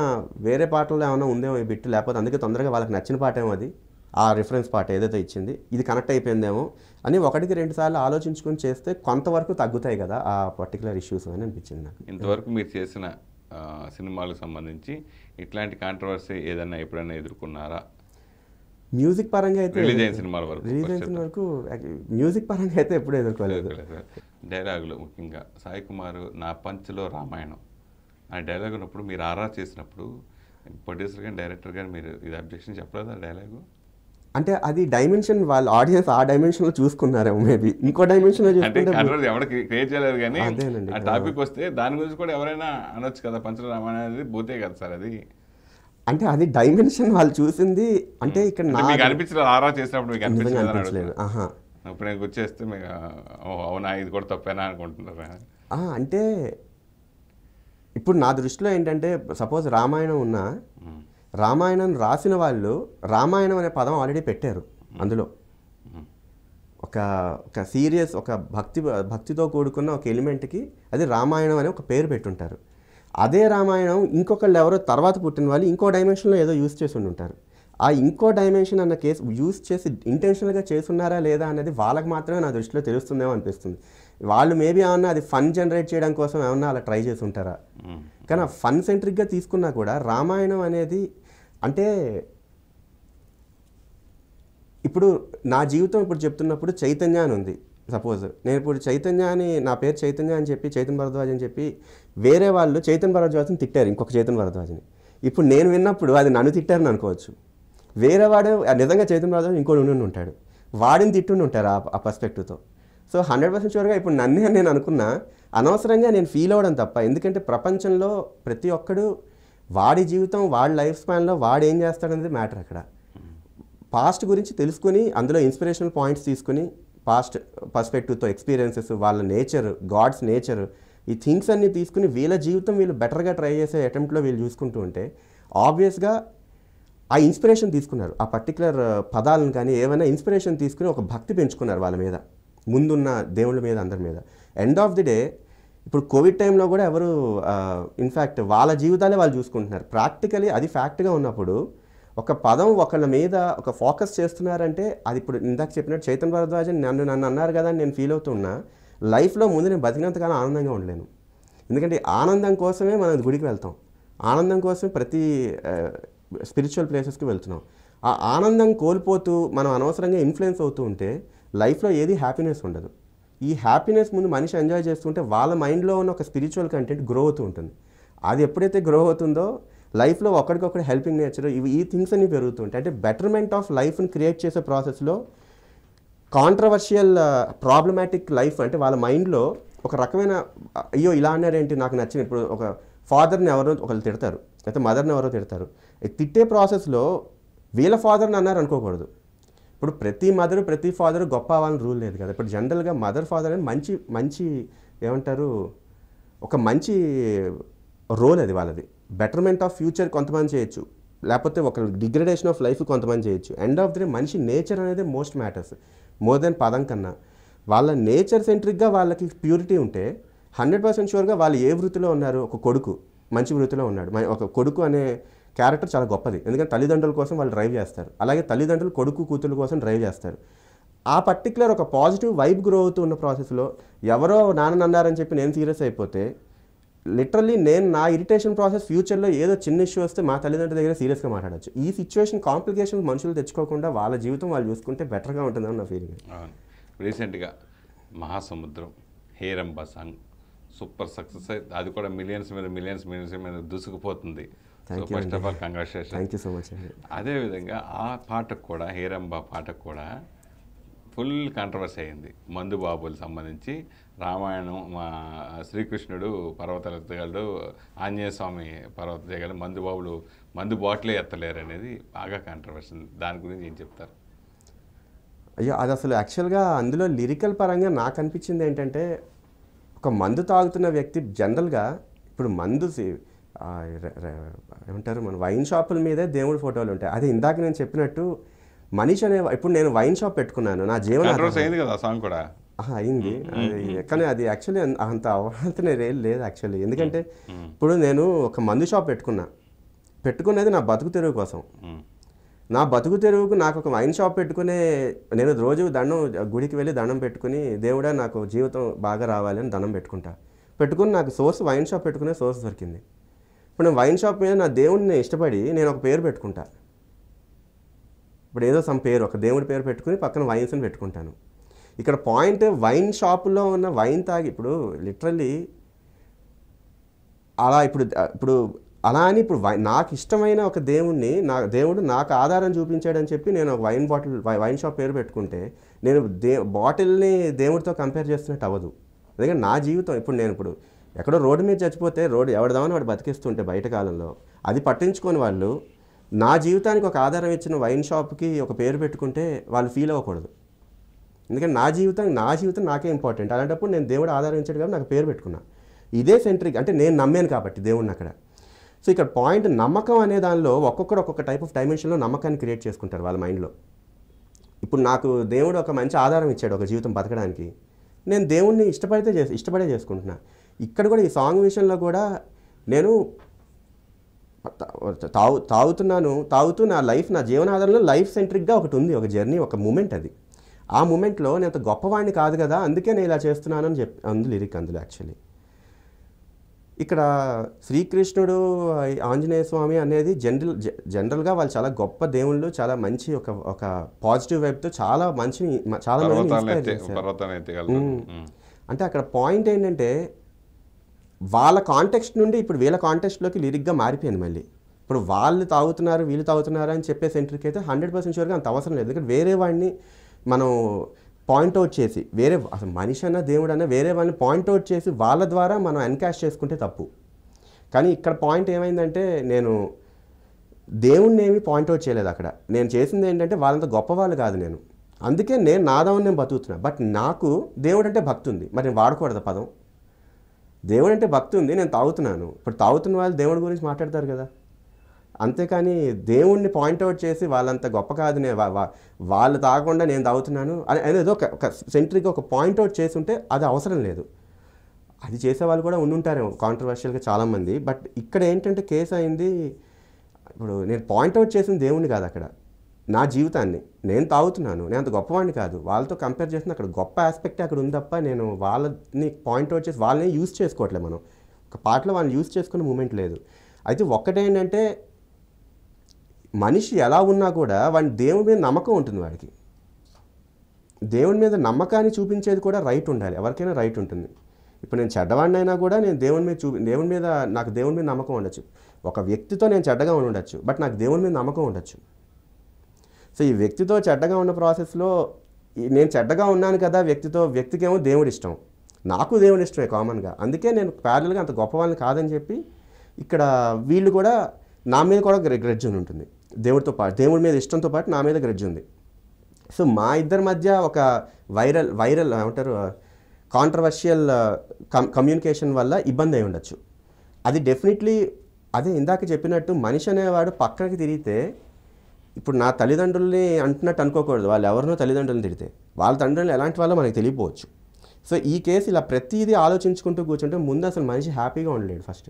Speaker 2: వేరే పాటల్లో ఏమైనా ఉందేమో ఈ బిట్టు లేకపోతే అందుకే తొందరగా వాళ్ళకి నచ్చిన పాట ఏమో అది ఆ రిఫరెన్స్ పార్ట్ ఏదైతే ఇచ్చింది ఇది కనెక్ట్ అయిపోయిందేమో అని ఒకటికి రెండు సార్లు ఆలోచించుకొని చేస్తే కొంతవరకు తగ్గుతాయి కదా ఆ పర్టికులర్ ఇష్యూస్ అని అనిపించింది నాకు
Speaker 1: ఇంతవరకు మీరు చేసిన సినిమాలకు సంబంధించి ఇట్లాంటి కాంట్రవర్సీ ఏదైనా ఎప్పుడైనా ఎదుర్కొన్నారా
Speaker 2: మ్యూజిక్ పరంగా అయితే రిలీజ్ అయిన సినిమాల వరకు రిలీజ్ అయిన వరకు మ్యూజిక్ పరంగా అయితే ఎప్పుడు ఎదుర్కోలేదు
Speaker 1: డైలాగులు ముఖ్యంగా సాయి కుమార్ నా పంచ్లో రామాయణం ఆ డైలాగ్ ఉన్నప్పుడు మీరు ఆరా చేసినప్పుడు ప్రొడ్యూసర్ కానీ డైరెక్టర్ కానీ మీరు ఇది అబ్జెక్షన్ ఆ డైలాగు
Speaker 2: అంటే అది డైమెన్షన్ వాళ్ళ ఆడియన్స్ ఆ డైమెన్షన్ లో చూసుకున్నారేమో మేబీ ఇంకో డైమెన్షన్ లో ఎవరికి
Speaker 1: క్రియేట్ చేయలేరు కానీ అదేనండి టాపిక్ వస్తే దాని గురించి కూడా ఎవరైనా అనొచ్చు కదా పంచరామ అనేది పోతే కదా సార్ అది
Speaker 2: అంటే అది డైమెన్షన్ వాళ్ళు చూసింది అంటే ఇక్కడ నాకు అనిపించలేదు
Speaker 1: ఆరా చేసినప్పుడు మీకు అనిపించలేదు ఇప్పుడు నేను వచ్చేస్తే మీకు అవునా ఇది కూడా తప్పేనా అనుకుంటున్నారా
Speaker 2: అంటే ఇప్పుడు నా దృష్టిలో ఏంటంటే సపోజ్ రామాయణం ఉన్నా రామాయణం రాసిన వాళ్ళు రామాయణం అనే పదం ఆల్రెడీ పెట్టారు అందులో ఒక ఒక సీరియస్ ఒక భక్తి భక్తితో కూడుకున్న ఒక ఎలిమెంట్కి అది రామాయణం అనే ఒక పేరు పెట్టుంటారు అదే రామాయణం ఇంకొకళ్ళు ఎవరో తర్వాత పుట్టిన వాళ్ళు ఇంకో డైమెన్షన్లో ఏదో యూస్ చేసి ఉంటారు ఆ ఇంకో డైమెన్షన్ అన్న కేసు యూస్ చేసి ఇంటెన్షనల్గా చేస్తున్నారా లేదా అనేది వాళ్ళకి మాత్రమే నా దృష్టిలో తెలుస్తుందేమో అనిపిస్తుంది వాళ్ళు మేబీ ఏమన్నా అది ఫన్ జనరేట్ చేయడం కోసం ఏమన్నా అలా ట్రై చేసి ఉంటారా కానీ ఆ ఫన్ సెంట్రిక్గా తీసుకున్నా కూడా రామాయణం అనేది అంటే ఇప్పుడు నా జీవితం ఇప్పుడు చెప్తున్నప్పుడు చైతన్య అని ఉంది సపోజ్ నేను ఇప్పుడు చైతన్య అని నా పేరు చైతన్య అని చెప్పి చైతన్ భరద్వాజ్ అని చెప్పి వేరే వాళ్ళు చైతన్ భరద్వాజ్ని తిట్టారు ఇంకొక చైతన్ భరద్వాజ్ని ఇప్పుడు నేను విన్నప్పుడు అది నన్ను తిట్టారని అనుకోవచ్చు వేరే వాడు నిజంగా చైతన్ భరద్వాజ్ ఇంకోటి ఉండి ఉంటాడు వాడిని తిట్టుండి ఉంటారు ఆ పర్స్పెక్టివ్తో సో హండ్రెడ్ పర్సెంట్ షూర్గా ఇప్పుడు నన్నే నేను అనుకున్నా అనవసరంగా నేను ఫీల్ అవ్వడం తప్ప ఎందుకంటే ప్రపంచంలో ప్రతి ఒక్కడు వాడి జీవితం వాడి లైఫ్ స్పాన్లో వాడు ఏం చేస్తాడనేది మ్యాటర్ అక్కడ పాస్ట్ గురించి తెలుసుకుని అందులో ఇన్స్పిరేషనల్ పాయింట్స్ తీసుకుని పాస్ట్ పర్స్పెక్టివ్తో ఎక్స్పీరియన్సెస్ వాళ్ళ నేచర్ గాడ్స్ నేచర్ ఈ థింగ్స్ అన్నీ తీసుకుని వీళ్ళ జీవితం వీళ్ళు బెటర్గా ట్రై చేసే అటెంప్ట్లో వీళ్ళు చూసుకుంటూ ఉంటే ఆబ్వియస్గా ఆ ఇన్స్పిరేషన్ తీసుకున్నారు ఆ పర్టికులర్ పదాలను కానీ ఏమైనా ఇన్స్పిరేషన్ తీసుకుని ఒక భక్తి పెంచుకున్నారు వాళ్ళ మీద ముందున్న దేవుళ్ళ మీద అందరి మీద ఎండ్ ఆఫ్ ది డే ఇప్పుడు కోవిడ్ టైంలో కూడా ఎవరు ఇన్ఫ్యాక్ట్ వాళ్ళ జీవితాన్ని వాళ్ళు చూసుకుంటున్నారు ప్రాక్టికలీ అది ఫ్యాక్ట్గా ఉన్నప్పుడు ఒక పదం ఒకళ్ళ మీద ఒక ఫోకస్ చేస్తున్నారంటే అది ఇప్పుడు ఇందాక చెప్పినట్టు చైతన్ భరద్వాజన్ నన్ను నన్ను అన్నారు కదా నేను ఫీల్ అవుతున్నా లైఫ్లో ముందు నేను బతికినంతకాలం ఆనందంగా ఉండలేను ఎందుకంటే ఆనందం కోసమే మనం గుడికి వెళ్తాం ఆనందం కోసమే ప్రతి స్పిరిచువల్ ప్లేసెస్కి వెళ్తున్నాం ఆ ఆనందం కోల్పోతూ మనం అనవసరంగా ఇన్ఫ్లుయెన్స్ అవుతూ ఉంటే లైఫ్లో ఏది హ్యాపీనెస్ ఉండదు ఈ హ్యాపీనెస్ ముందు మనిషి ఎంజాయ్ చేస్తుంటే వాళ్ళ మైండ్లో ఉన్న ఒక స్పిరిచువల్ కంటెంట్ గ్రో అవుతూ ఉంటుంది అది ఎప్పుడైతే గ్రో అవుతుందో లైఫ్లో ఒకరికొకరు హెల్పింగ్ నేచర్ ఇవి ఈ థింగ్స్ అన్ని పెరుగుతుంటాయి అంటే బెటర్మెంట్ ఆఫ్ లైఫ్ని క్రియేట్ చేసే ప్రాసెస్లో కాంట్రవర్షియల్ ప్రాబ్లమాటిక్ లైఫ్ అంటే వాళ్ళ మైండ్లో ఒక రకమైన అయ్యో ఇలా అన్నారేంటి నాకు నచ్చిన ఇప్పుడు ఒక ఫాదర్ని ఎవరో ఒకళ్ళు తిడతారు లేకపోతే మదర్ని ఎవరో తిడతారు తిట్టే ప్రాసెస్లో వీళ్ళ ఫాదర్ని అన్నారు అనుకోకూడదు ఇప్పుడు ప్రతి మదర్ ప్రతి ఫాదర్ గొప్ప అవ్వాలని రూల్ లేదు కదా ఇప్పుడు జనరల్గా మదర్ ఫాదర్ అని మంచి మంచి ఏమంటారు ఒక మంచి రోల్ అది వాళ్ళది బెటర్మెంట్ ఆఫ్ ఫ్యూచర్ కొంతమంది చేయొచ్చు లేకపోతే ఒక డిగ్రేడేషన్ ఆఫ్ లైఫ్ కొంతమంది చేయొచ్చు ఎండ్ ఆఫ్ ది డే మనిషి నేచర్ అనేది మోస్ట్ మ్యాటర్స్ మోర్ దెన్ పదం కన్నా వాళ్ళ నేచర్ సెంట్రిక్గా వాళ్ళకి ప్యూరిటీ ఉంటే హండ్రెడ్ పర్సెంట్ షూర్గా వాళ్ళు ఏ వృత్తిలో ఉన్నారు ఒక కొడుకు మంచి వృత్తిలో ఉన్నాడు ఒక కొడుకు అనే క్యారెక్టర్ చాలా గొప్పది ఎందుకంటే తల్లిదండ్రుల కోసం వాళ్ళు డ్రైవ్ చేస్తారు అలాగే తల్లిదండ్రులు కొడుకు కూతురు కోసం డ్రైవ్ చేస్తారు ఆ పర్టికులర్ ఒక పాజిటివ్ వైబ్ గ్రో అవుతూ ఉన్న ప్రాసెస్లో ఎవరో నాన్న అన్నారని చెప్పి నేను సీరియస్ అయిపోతే లిటరల్లీ నేను నా ఇరిటేషన్ ప్రాసెస్ ఫ్యూచర్లో ఏదో చిన్న ఇష్యూ వస్తే మా తల్లిదండ్రుల దగ్గర సీరియస్గా మాట్లాడచ్చు ఈ సిచ్యువేషన్ కాంప్లికేషన్స్ మనుషులు తెచ్చుకోకుండా వాళ్ళ జీవితం వాళ్ళు చూసుకుంటే బెటర్గా ఉంటుందని నా ఫీలింగ్
Speaker 1: రీసెంట్గా మహాసముద్రం హేరంబ సాంగ్ సూపర్ సక్సెస్ అది కూడా మిలియన్స్ మీద మిలియన్స్ మిలియన్స్ మీద దూసుకుపోతుంది thank you first of all congratulation thank you so much అండి అదేవిధంగా ఆ పాటకు కూడా హీరంబ పాటకు కూడా ఫుల్ కాంట్రవర్సీ అయింది మందు బాబులు సంబంధించి రామాయణం మా శ్రీకృష్ణుడు పర్వతాలు ఎత్తగలడు ఆంజనేయ స్వామి పర్వత చేయగలడు మందు బాబులు మందు బాటిలే ఎత్తలేరు అనేది బాగా కాంట్రవర్సీ దాని గురించి ఏం చెప్తారు
Speaker 2: అయ్యో అది అసలు యాక్చువల్గా అందులో లిరికల్ పరంగా నాకు అనిపించింది ఏంటంటే ఒక మందు తాగుతున్న వ్యక్తి జనరల్గా ఇప్పుడు మందు ఏమంటారు మన వైన్ షాపుల మీదే దేవుడి ఫోటోలు ఉంటాయి అది ఇందాక నేను చెప్పినట్టు మనిషి అనే ఇప్పుడు నేను వైన్ షాప్ పెట్టుకున్నాను నా జీవన అయింది కూడా అయింది కానీ అది యాక్చువల్లీ అంత అవ్వాలంత లేదు యాక్చువల్లీ ఎందుకంటే ఇప్పుడు నేను ఒక మందు షాప్ పెట్టుకున్నా పెట్టుకునేది నా బతుకు తెరువు కోసం నా బతుకు తెరువుకు నాకు ఒక వైన్ షాప్ పెట్టుకునే నేను రోజు దండం గుడికి వెళ్ళి దండం పెట్టుకుని దేవుడే నాకు జీవితం బాగా రావాలని దండం పెట్టుకుంటా పెట్టుకుని నాకు సోర్స్ వైన్ షాప్ పెట్టుకునే సోర్స్ దొరికింది ఇప్పుడు నేను వైన్ షాప్ మీద నా దేవుడిని ఇష్టపడి నేను ఒక పేరు పెట్టుకుంటా ఇప్పుడు ఏదో సమ్ పేరు ఒక దేవుడి పేరు పెట్టుకుని పక్కన వైన్స్ అని పెట్టుకుంటాను ఇక్కడ పాయింట్ వైన్ షాపులో ఉన్న వైన్ తాగి ఇప్పుడు లిటరల్లీ అలా ఇప్పుడు ఇప్పుడు అలా అని ఇప్పుడు నాకు ఇష్టమైన ఒక దేవుణ్ణి నా దేవుడు నాకు ఆధారం చూపించాడని చెప్పి నేను ఒక వైన్ బాటిల్ వైన్ షాప్ పేరు పెట్టుకుంటే నేను దే బాటిల్ని దేవుడితో కంపేర్ చేస్తున్నట్టు అవ్వదు అందుకని నా జీవితం ఇప్పుడు నేను ఇప్పుడు ఎక్కడో రోడ్డు మీద చచ్చిపోతే రోడ్డు ఎవడదామని వాడు బతికిస్తుంటే బయట కాలంలో అది పట్టించుకొని వాళ్ళు నా జీవితానికి ఒక ఆధారం ఇచ్చిన వైన్ షాప్కి ఒక పేరు పెట్టుకుంటే వాళ్ళు ఫీల్ అవ్వకూడదు ఎందుకంటే నా జీవితం నా జీవితం నాకే ఇంపార్టెంట్ అలాంటప్పుడు నేను దేవుడు ఆధారం ఇచ్చాడు కాబట్టి నాకు పేరు పెట్టుకున్నా ఇదే సెంట్రిక్ అంటే నేను నమ్మాను కాబట్టి దేవుడిని అక్కడ సో ఇక్కడ పాయింట్ నమ్మకం అనే దానిలో ఒక్కొక్కరు ఒక్కొక్క టైప్ ఆఫ్ డైమెన్షన్లో నమ్మకాన్ని క్రియేట్ చేసుకుంటారు వాళ్ళ మైండ్లో ఇప్పుడు నాకు దేవుడు ఒక మంచి ఆధారం ఇచ్చాడు ఒక జీవితం బతకడానికి నేను దేవుణ్ణి ఇష్టపడితే చేసి ఇష్టపడే చేసుకుంటున్నా ఇక్కడ కూడా ఈ సాంగ్ విషయంలో కూడా నేను తాగు తాగుతున్నాను తాగుతూ నా లైఫ్ నా జీవనాధారంలో లైఫ్ సెంట్రిక్గా ఒకటి ఉంది ఒక జర్నీ ఒక మూమెంట్ అది ఆ మూమెంట్లో నేను అంత గొప్పవాడిని కాదు కదా అందుకే నేను ఇలా చేస్తున్నాను అని చెప్పి అందు లిరిక్ అందులో యాక్చువల్లీ ఇక్కడ శ్రీకృష్ణుడు ఆంజనేయ స్వామి అనేది జనరల్ జనరల్గా వాళ్ళు చాలా గొప్ప దేవుళ్ళు చాలా మంచి ఒక ఒక పాజిటివ్ వైపుతో చాలా మంచిని చాలా మంది అంటే అక్కడ పాయింట్ ఏంటంటే వాళ్ళ కాంటెక్స్ట్ నుండి ఇప్పుడు వీళ్ళ కాంటెక్స్ట్లోకి లిరిక్గా మారిపోయింది మళ్ళీ ఇప్పుడు వాళ్ళు తాగుతున్నారు వీళ్ళు తాగుతున్నారు అని చెప్పే సెంటర్కి అయితే హండ్రెడ్ పర్సెంట్ షూర్గా అంత అవసరం లేదు ఎందుకంటే వేరే వాడిని మనం పాయింట్అవుట్ చేసి వేరే అసలు మనిషి అన్న దేవుడు అన్న వేరే వాళ్ళని పాయింట్అవుట్ చేసి వాళ్ళ ద్వారా మనం ఎన్కాష్ చేసుకుంటే తప్పు కానీ ఇక్కడ పాయింట్ ఏమైందంటే నేను దేవుణ్ణి ఏమి పాయింట్అవుట్ చేయలేదు అక్కడ నేను చేసింది ఏంటంటే వాళ్ళంత గొప్పవాళ్ళు కాదు నేను అందుకే నేను నాదవని నేను బతుకుతున్నాను బట్ నాకు దేవుడు అంటే భక్తి ఉంది మరి నేను వాడకూడదు పదం దేవుడు అంటే భక్తి ఉంది నేను తాగుతున్నాను ఇప్పుడు తాగుతున్న వాళ్ళు దేవుడి గురించి మాట్లాడతారు కదా అంతేకాని దేవుణ్ణి పాయింట్అవుట్ చేసి వాళ్ళంత గొప్ప కాదు నే వాళ్ళు తాగకుండా నేను తాగుతున్నాను అని ఏదో ఒక సెంట్రీకి ఒక పాయింట్అవుట్ చేసి ఉంటే అది అవసరం లేదు అది చేసేవాళ్ళు కూడా ఉండుంటారేమో కాంట్రవర్షియల్గా చాలామంది బట్ ఇక్కడ ఏంటంటే కేసు అయింది ఇప్పుడు నేను పాయింట్అవుట్ చేసింది దేవుణ్ణి కాదు అక్కడ నా జీవితాన్ని నేను తాగుతున్నాను నేను అంత గొప్పవాడిని కాదు వాళ్ళతో కంపేర్ చేసిన అక్కడ గొప్ప ఆస్పెక్ట్ అక్కడ ఉంది తప్ప నేను వాళ్ళని పాయింట్ అవుట్ చేసి వాళ్ళని యూజ్ చేసుకోవట్లే మనం ఒక పాటలో వాళ్ళని యూజ్ చేసుకునే మూమెంట్ లేదు అయితే ఒక్కటేంటంటే మనిషి ఎలా ఉన్నా కూడా వాడిని దేవుడి మీద నమ్మకం ఉంటుంది వాడికి దేవుని మీద నమ్మకాన్ని చూపించేది కూడా రైట్ ఉండాలి ఎవరికైనా రైట్ ఉంటుంది ఇప్పుడు నేను చెడ్డవాడినైనా కూడా నేను దేవుని మీద చూపి దేవుని మీద నాకు దేవుని మీద నమ్మకం ఉండొచ్చు ఒక వ్యక్తితో నేను చెడ్డగా ఉండొచ్చు బట్ నాకు దేవుని మీద నమ్మకం ఉండొచ్చు సో ఈ వ్యక్తితో చెడ్డగా ఉన్న ప్రాసెస్లో నేను చెడ్డగా ఉన్నాను కదా వ్యక్తితో వ్యక్తికేమో దేవుడి ఇష్టం నాకు దేవుడి ఇష్టమే కామన్గా అందుకే నేను ప్యారల్గా అంత గొప్పవాళ్ళని కాదని చెప్పి ఇక్కడ వీళ్ళు కూడా నా మీద కూడా గ్రెడ్జ్ ఉంటుంది దేవుడితో పాటు దేవుడి మీద ఇష్టంతో పాటు నా మీద గ్రెడ్జ్ ఉంది సో మా ఇద్దరి మధ్య ఒక వైరల్ వైరల్ ఏమంటారు కాంట్రవర్షియల్ కమ్యూనికేషన్ వల్ల ఇబ్బంది అయి ఉండొచ్చు అది డెఫినెట్లీ అదే ఇందాక చెప్పినట్టు మనిషి అనేవాడు పక్కనకి తిరిగితే ఇప్పుడు నా తల్లిదండ్రుల్ని అంటున్నట్టు అనుకోకూడదు వాళ్ళు ఎవరినో తల్లిదండ్రులను తిడితే వాళ్ళ తండ్రులు ఎలాంటి వాళ్ళో మనకి తెలియపోవచ్చు సో ఈ కేసు ఇలా ప్రతిదీ ఆలోచించుకుంటూ కూర్చుంటే ముందు అసలు మనిషి హ్యాపీగా ఉండలేడు ఫస్ట్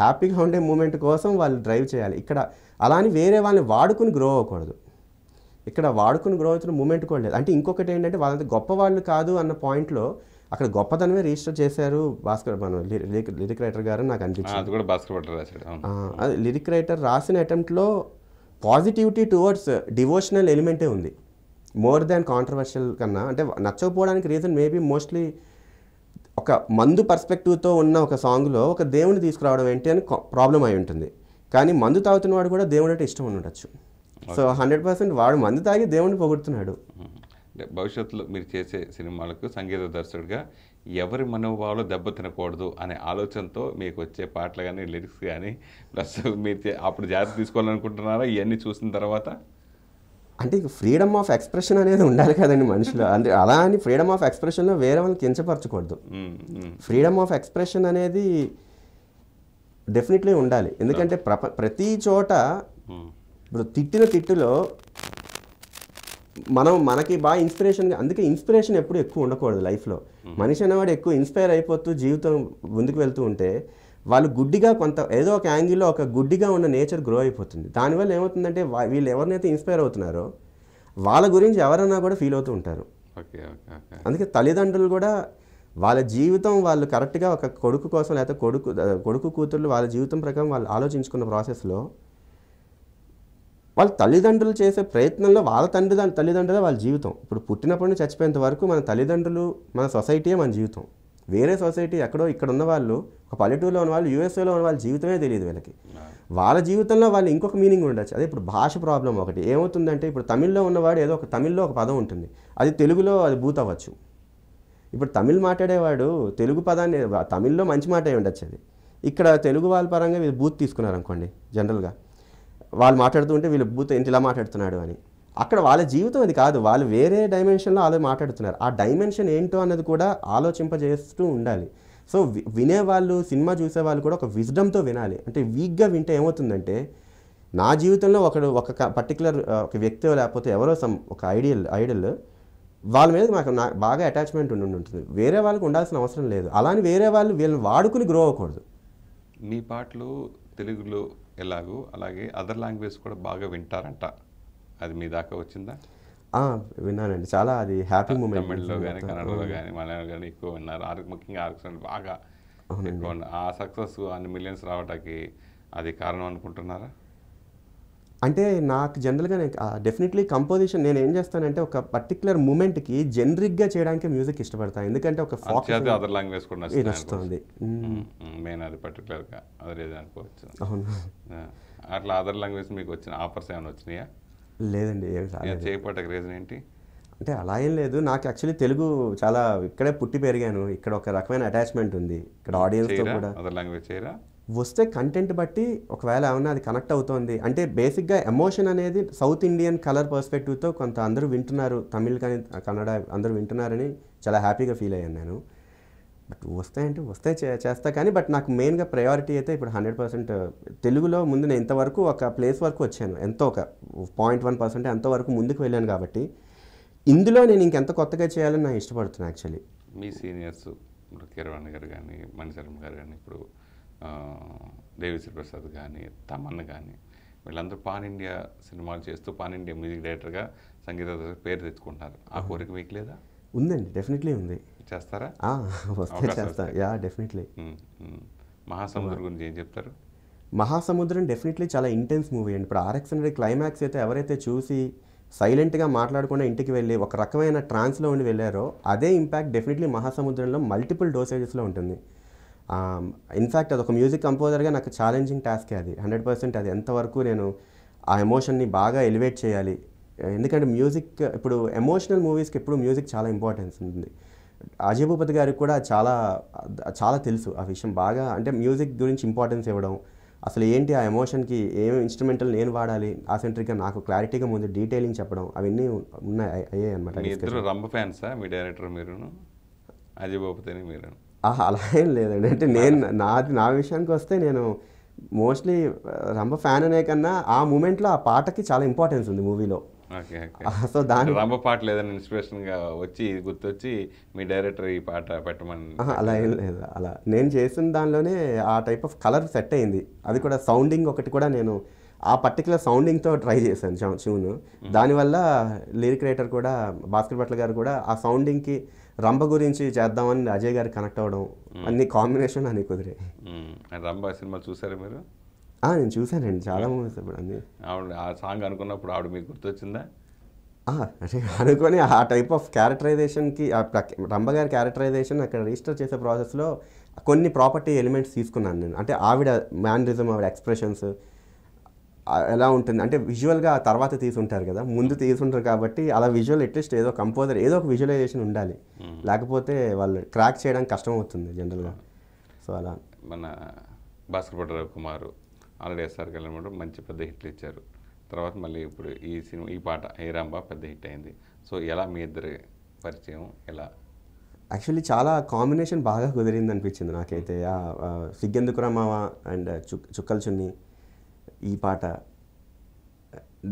Speaker 2: హ్యాపీగా ఉండే మూమెంట్ కోసం వాళ్ళు డ్రైవ్ చేయాలి ఇక్కడ అలానే వేరే వాళ్ళని వాడుకుని గ్రో అవ్వకూడదు ఇక్కడ వాడుకుని గ్రో అవుతున్న మూమెంట్ కూడా లేదు అంటే ఇంకొకటి ఏంటంటే వాళ్ళంత గొప్ప వాళ్ళు కాదు అన్న పాయింట్లో అక్కడ గొప్పతనమే రిజిస్టర్ చేశారు భాస్కర్ మన లిరిక్ రైటర్ గారు నాకు అనిపించింది అది లిరిక్ రైటర్ రాసిన అటెంప్ట్లో పాజిటివిటీ టువర్డ్స్ డివోషనల్ ఎలిమెంటే ఉంది మోర్ దాన్ కాంట్రవర్షియల్ కన్నా అంటే నచ్చకపోవడానికి రీజన్ మేబీ మోస్ట్లీ ఒక మందు పర్స్పెక్టివ్తో ఉన్న ఒక సాంగ్లో ఒక దేవుని తీసుకురావడం ఏంటి అని ప్రాబ్లం అయి ఉంటుంది కానీ మందు తాగుతున్న వాడు కూడా దేవుడు అంటే ఇష్టం ఉండొచ్చు సో హండ్రెడ్ పర్సెంట్ వాడు మందు తాగి దేవుడిని పొగుడుతున్నాడు
Speaker 1: భవిష్యత్తులో మీరు చేసే సినిమాలకు సంగీత దర్శకుడిగా ఎవరి మనోభావాలు దెబ్బతినకూడదు అనే ఆలోచనతో మీకు వచ్చే పాటలు కానీ లిరిక్స్ కానీ ప్లస్ మీరు అప్పుడు జాగ్రత్త తీసుకోవాలనుకుంటున్నారా ఇవన్నీ చూసిన తర్వాత
Speaker 2: అంటే ఇక ఫ్రీడమ్ ఆఫ్ ఎక్స్ప్రెషన్ అనేది ఉండాలి కదండి మనుషులు అంటే అలా అని ఫ్రీడమ్ ఆఫ్ ఎక్స్ప్రెషన్లో వేరే వాళ్ళని కించపరచకూడదు ఫ్రీడమ్ ఆఫ్ ఎక్స్ప్రెషన్ అనేది డెఫినెట్లీ ఉండాలి ఎందుకంటే ప్రప ప్రతి చోట ఇప్పుడు తిట్టిన తిట్టులో మనం మనకి బాగా ఇన్స్పిరేషన్ అందుకే ఇన్స్పిరేషన్ ఎప్పుడు ఎక్కువ ఉండకూడదు లైఫ్లో మనిషి అనేవాడు ఎక్కువ ఇన్స్పైర్ అయిపోతూ జీవితం ముందుకు వెళ్తూ ఉంటే వాళ్ళు గుడ్డిగా కొంత ఏదో ఒక యాంగిల్లో ఒక గుడ్డిగా ఉన్న నేచర్ గ్రో అయిపోతుంది దానివల్ల ఏమవుతుందంటే వీళ్ళు ఎవరినైతే ఇన్స్పైర్ అవుతున్నారో వాళ్ళ గురించి ఎవరన్నా కూడా ఫీల్ అవుతూ ఉంటారు అందుకే తల్లిదండ్రులు కూడా వాళ్ళ జీవితం వాళ్ళు కరెక్ట్గా ఒక కొడుకు కోసం లేకపోతే కొడుకు కొడుకు కూతుర్లు వాళ్ళ జీవితం ప్రకారం వాళ్ళు ఆలోచించుకున్న ప్రాసెస్లో వాళ్ళ తల్లిదండ్రులు చేసే ప్రయత్నంలో వాళ్ళ తండ్రి తల్లిదండ్రులే వాళ్ళ జీవితం ఇప్పుడు పుట్టినప్పటి నుంచి చచ్చిపోయేంత వరకు మన తల్లిదండ్రులు మన సొసైటీయే మన జీవితం వేరే సొసైటీ ఎక్కడో ఇక్కడ ఉన్న వాళ్ళు ఒక పల్లెటూరులో ఉన్న వాళ్ళు యూఎస్ఏలో ఉన్న వాళ్ళ జీవితమే తెలియదు వీళ్ళకి వాళ్ళ జీవితంలో వాళ్ళు ఇంకొక మీనింగ్ ఉండొచ్చు అదే ఇప్పుడు భాష ప్రాబ్లం ఒకటి ఏమవుతుందంటే ఇప్పుడు తమిళ్లో ఉన్నవాడు ఏదో ఒక తమిళ్లో ఒక పదం ఉంటుంది అది తెలుగులో అది బూత్ అవ్వచ్చు ఇప్పుడు తమిళ్ మాట్లాడేవాడు తెలుగు పదాన్ని తమిళ్లో మంచి మాట అయి ఉండొచ్చు అది ఇక్కడ తెలుగు వాళ్ళ పరంగా మీరు బూత్ తీసుకున్నారు అనుకోండి జనరల్గా వాళ్ళు మాట్లాడుతుంటే వీళ్ళు బూత్ ఏంటి ఇలా మాట్లాడుతున్నాడు అని అక్కడ వాళ్ళ జీవితం అది కాదు వాళ్ళు వేరే డైమెన్షన్లో ఆలో మాట్లాడుతున్నారు ఆ డైమెన్షన్ ఏంటో అన్నది కూడా ఆలోచింపజేస్తూ ఉండాలి సో వినేవాళ్ళు సినిమా చూసేవాళ్ళు కూడా ఒక విజ్డమ్తో వినాలి అంటే వీక్గా వింటే ఏమవుతుందంటే నా జీవితంలో ఒకడు ఒక పర్టికులర్ ఒక వ్యక్తి లేకపోతే ఎవరో సమ్ ఒక ఐడియల్ ఐడల్ వాళ్ళ మీద మాకు బాగా అటాచ్మెంట్ ఉండి ఉంటుంది వేరే వాళ్ళకి ఉండాల్సిన అవసరం లేదు అలానే వేరే వాళ్ళు వీళ్ళని వాడుకుని గ్రో అవ్వకూడదు మీ
Speaker 1: పాటలు తెలుగులో ఎలాగూ అలాగే అదర్ లాంగ్వేజ్ కూడా బాగా వింటారంట అది మీ దాకా వచ్చిందా
Speaker 2: విన్నానండి చాలా అది హ్యాపీ మూమెంట్ తమిళ్లో కానీ కన్నడలో కానీ
Speaker 1: మలయాళం కానీ ఎక్కువ విన్నారు ఆరు ముఖ్యంగా ఆరు బాగా ఆ సక్సెస్ అన్ని మిలియన్స్ రావడానికి అది కారణం అనుకుంటున్నారా
Speaker 2: అంటే నాకు జనరల్గా నేను డెఫినెట్లీ కంపోజిషన్ నేను ఏం చేస్తానంటే ఒక పర్టికులర్ మూమెంట్కి జనరిక్గా చేయడానికి మ్యూజిక్ ఇష్టపడతాను ఎందుకంటే ఒక ఫాక్ అదర్ లాంగ్వేజ్ కూడా నచ్చుతుంది
Speaker 1: మెయిన్ అది పర్టికులర్గా అదర్ అనుకోవచ్చు అవును అట్లా అదర్ లాంగ్వేజ్ మీకు వచ్చిన ఆఫర్స్ ఏమైనా వచ్చినాయా లేదండి చేయపడ్డ రీజన్ ఏంటి
Speaker 2: అంటే అలా ఏం లేదు నాకు యాక్చువల్లీ తెలుగు చాలా ఇక్కడే పుట్టి పెరిగాను ఇక్కడ ఒక రకమైన అటాచ్మెంట్ ఉంది ఇక్కడ ఆడియన్స్తో కూడా
Speaker 1: అదర్ లాంగ్వేజ్ చేయరా
Speaker 2: వస్తే కంటెంట్ బట్టి ఒకవేళ ఏమన్నా అది కనెక్ట్ అవుతోంది అంటే బేసిక్గా ఎమోషన్ అనేది సౌత్ ఇండియన్ కలర్ పర్స్పెక్టివ్తో కొంత అందరూ వింటున్నారు తమిళ్ కానీ కన్నడ అందరూ వింటున్నారని చాలా హ్యాపీగా ఫీల్ అయ్యాను నేను బట్ వస్తాయంటే వస్తే చే చేస్తా కానీ బట్ నాకు మెయిన్గా ప్రయారిటీ అయితే ఇప్పుడు హండ్రెడ్ పర్సెంట్ తెలుగులో ముందు నేను ఇంతవరకు ఒక ప్లేస్ వరకు వచ్చాను ఎంతో ఒక పాయింట్ వన్ పర్సెంట్ ఎంతవరకు ముందుకు వెళ్ళాను కాబట్టి ఇందులో నేను ఇంకెంత కొత్తగా చేయాలని నాకు ఇష్టపడుతున్నాను యాక్చువల్లీ
Speaker 1: మీ సీనియర్స్ కిరణ్ గారు కానీ మణిశర్మ గారు కానీ ఇప్పుడు దేవిశ్రీ ప్రసాద్ కానీ తమన్ కానీ వీళ్ళందరూ పాన్ ఇండియా సినిమాలు చేస్తూ పాన్ ఇండియా మ్యూజిక్ డైరెక్టర్గా సంగీత పేరు తెచ్చుకుంటున్నారు ఆ కోరిక మీకు లేదా
Speaker 2: ఉందండి డెఫినెట్లీ ఉంది
Speaker 1: చేస్తారా వస్తే చేస్తా
Speaker 2: యా డెఫినెట్లీ
Speaker 1: మహాసముద్రం గురించి ఏం చెప్తారు
Speaker 2: మహాసముద్రం డెఫినెట్లీ చాలా ఇంటెన్స్ మూవీ అండి ఇప్పుడు ఆర్ఎక్స్ అనేది క్లైమాక్స్ అయితే ఎవరైతే చూసి సైలెంట్గా మాట్లాడకుండా ఇంటికి వెళ్ళి ఒక రకమైన ట్రాన్స్లో ఉండి వెళ్ళారో అదే ఇంపాక్ట్ డెఫినెట్లీ మహాసముద్రంలో మల్టిపుల్ డోసేజెస్లో ఉంటుంది ఇన్ఫ్యాక్ట్ ఒక మ్యూజిక్ కంపోజర్గా నాకు ఛాలెంజింగ్ టాస్కే అది హండ్రెడ్ పర్సెంట్ అది ఎంతవరకు నేను ఆ ఎమోషన్ని బాగా ఎలివేట్ చేయాలి ఎందుకంటే మ్యూజిక్ ఇప్పుడు ఎమోషనల్ మూవీస్కి ఎప్పుడు మ్యూజిక్ చాలా ఇంపార్టెన్స్ ఉంటుంది అజయభూపతి గారికి కూడా చాలా చాలా తెలుసు ఆ విషయం బాగా అంటే మ్యూజిక్ గురించి ఇంపార్టెన్స్ ఇవ్వడం అసలు ఏంటి ఆ ఎమోషన్కి ఏం ఇన్స్ట్రుమెంటల్ నేను వాడాలి ఆ సెంట్రీగా నాకు క్లారిటీగా ముందు డీటెయిలింగ్ చెప్పడం అవన్నీ ఉన్నాయి అయ్యాయి అనమాట
Speaker 1: మీ డైరెక్టర్ మీరు అజయ్ భూపతిని మీరు
Speaker 2: ఆహా అలా ఏం లేదండి అంటే నేను నాది నా విషయానికి వస్తే నేను మోస్ట్లీ రంభ ఫ్యాన్ అనే కన్నా ఆ మూమెంట్లో ఆ పాటకి చాలా ఇంపార్టెన్స్ ఉంది మూవీలో సో దాని రంభ
Speaker 1: పాట లేదని ఇన్స్పిరేషన్గా వచ్చి గుర్తొచ్చి మీ డైరెక్టర్ ఈ పాట పెట్టమని
Speaker 2: అలా ఏం లేదు అలా నేను చేసిన దానిలోనే ఆ టైప్ ఆఫ్ కలర్ సెట్ అయింది అది కూడా సౌండింగ్ ఒకటి కూడా నేను ఆ పర్టికులర్ సౌండింగ్తో ట్రై చేశాను ట్యూన్ దానివల్ల లిరిక్ రైటర్ కూడా భాస్కర్ భట్ల గారు కూడా ఆ సౌండింగ్కి రంభ గురించి చేద్దామని అజయ్ గారు కనెక్ట్ అవ్వడం అన్ని కాంబినేషన్ అని కుదిరే
Speaker 1: రంభ సినిమా చూసారా మీరు
Speaker 2: నేను చూసానండి చాలా మూవీస్ ఇప్పుడు అన్ని
Speaker 1: ఆవిడ ఆ సాంగ్ అనుకున్నప్పుడు ఆవిడ మీకు గుర్తొచ్చిందా
Speaker 2: అంటే అనుకొని ఆ టైప్ ఆఫ్ క్యారెక్టరైజేషన్కి రంభ గారి క్యారెక్టరైజేషన్ అక్కడ రిజిస్టర్ చేసే ప్రాసెస్లో కొన్ని ప్రాపర్టీ ఎలిమెంట్స్ తీసుకున్నాను నేను అంటే ఆవిడ మ్యాన్రిజం ఆవిడ ఎక్స్ప్రెషన్స్ ఎలా ఉంటుంది అంటే విజువల్గా తర్వాత తీసుంటారు కదా ముందు hmm. తీసుంటారు కాబట్టి అలా విజువల్ అట్లీస్ట్ ఏదో కంపోజర్ ఏదో ఒక విజువలైజేషన్ ఉండాలి hmm. లేకపోతే వాళ్ళు క్రాక్ చేయడానికి కష్టం అవుతుంది జనరల్గా సో hmm. అలా
Speaker 1: మన భాస్కర్ పట్టరావు కుమార్ ఆల్రెడీ ఎస్ఆర్ కళ్యాణ్ మంచి పెద్ద హిట్లు ఇచ్చారు తర్వాత మళ్ళీ ఇప్పుడు ఈ సినిమా ఈ పాట ఏ రాంబా పెద్ద హిట్ అయింది సో ఎలా మీ ఇద్దరు పరిచయం ఎలా
Speaker 2: యాక్చువల్లీ చాలా కాంబినేషన్ బాగా కుదిరింది అనిపించింది నాకైతే సిగ్గెందుకురా రామావా అండ్ చుక్ చుక్కల చున్నీ ఈ పాట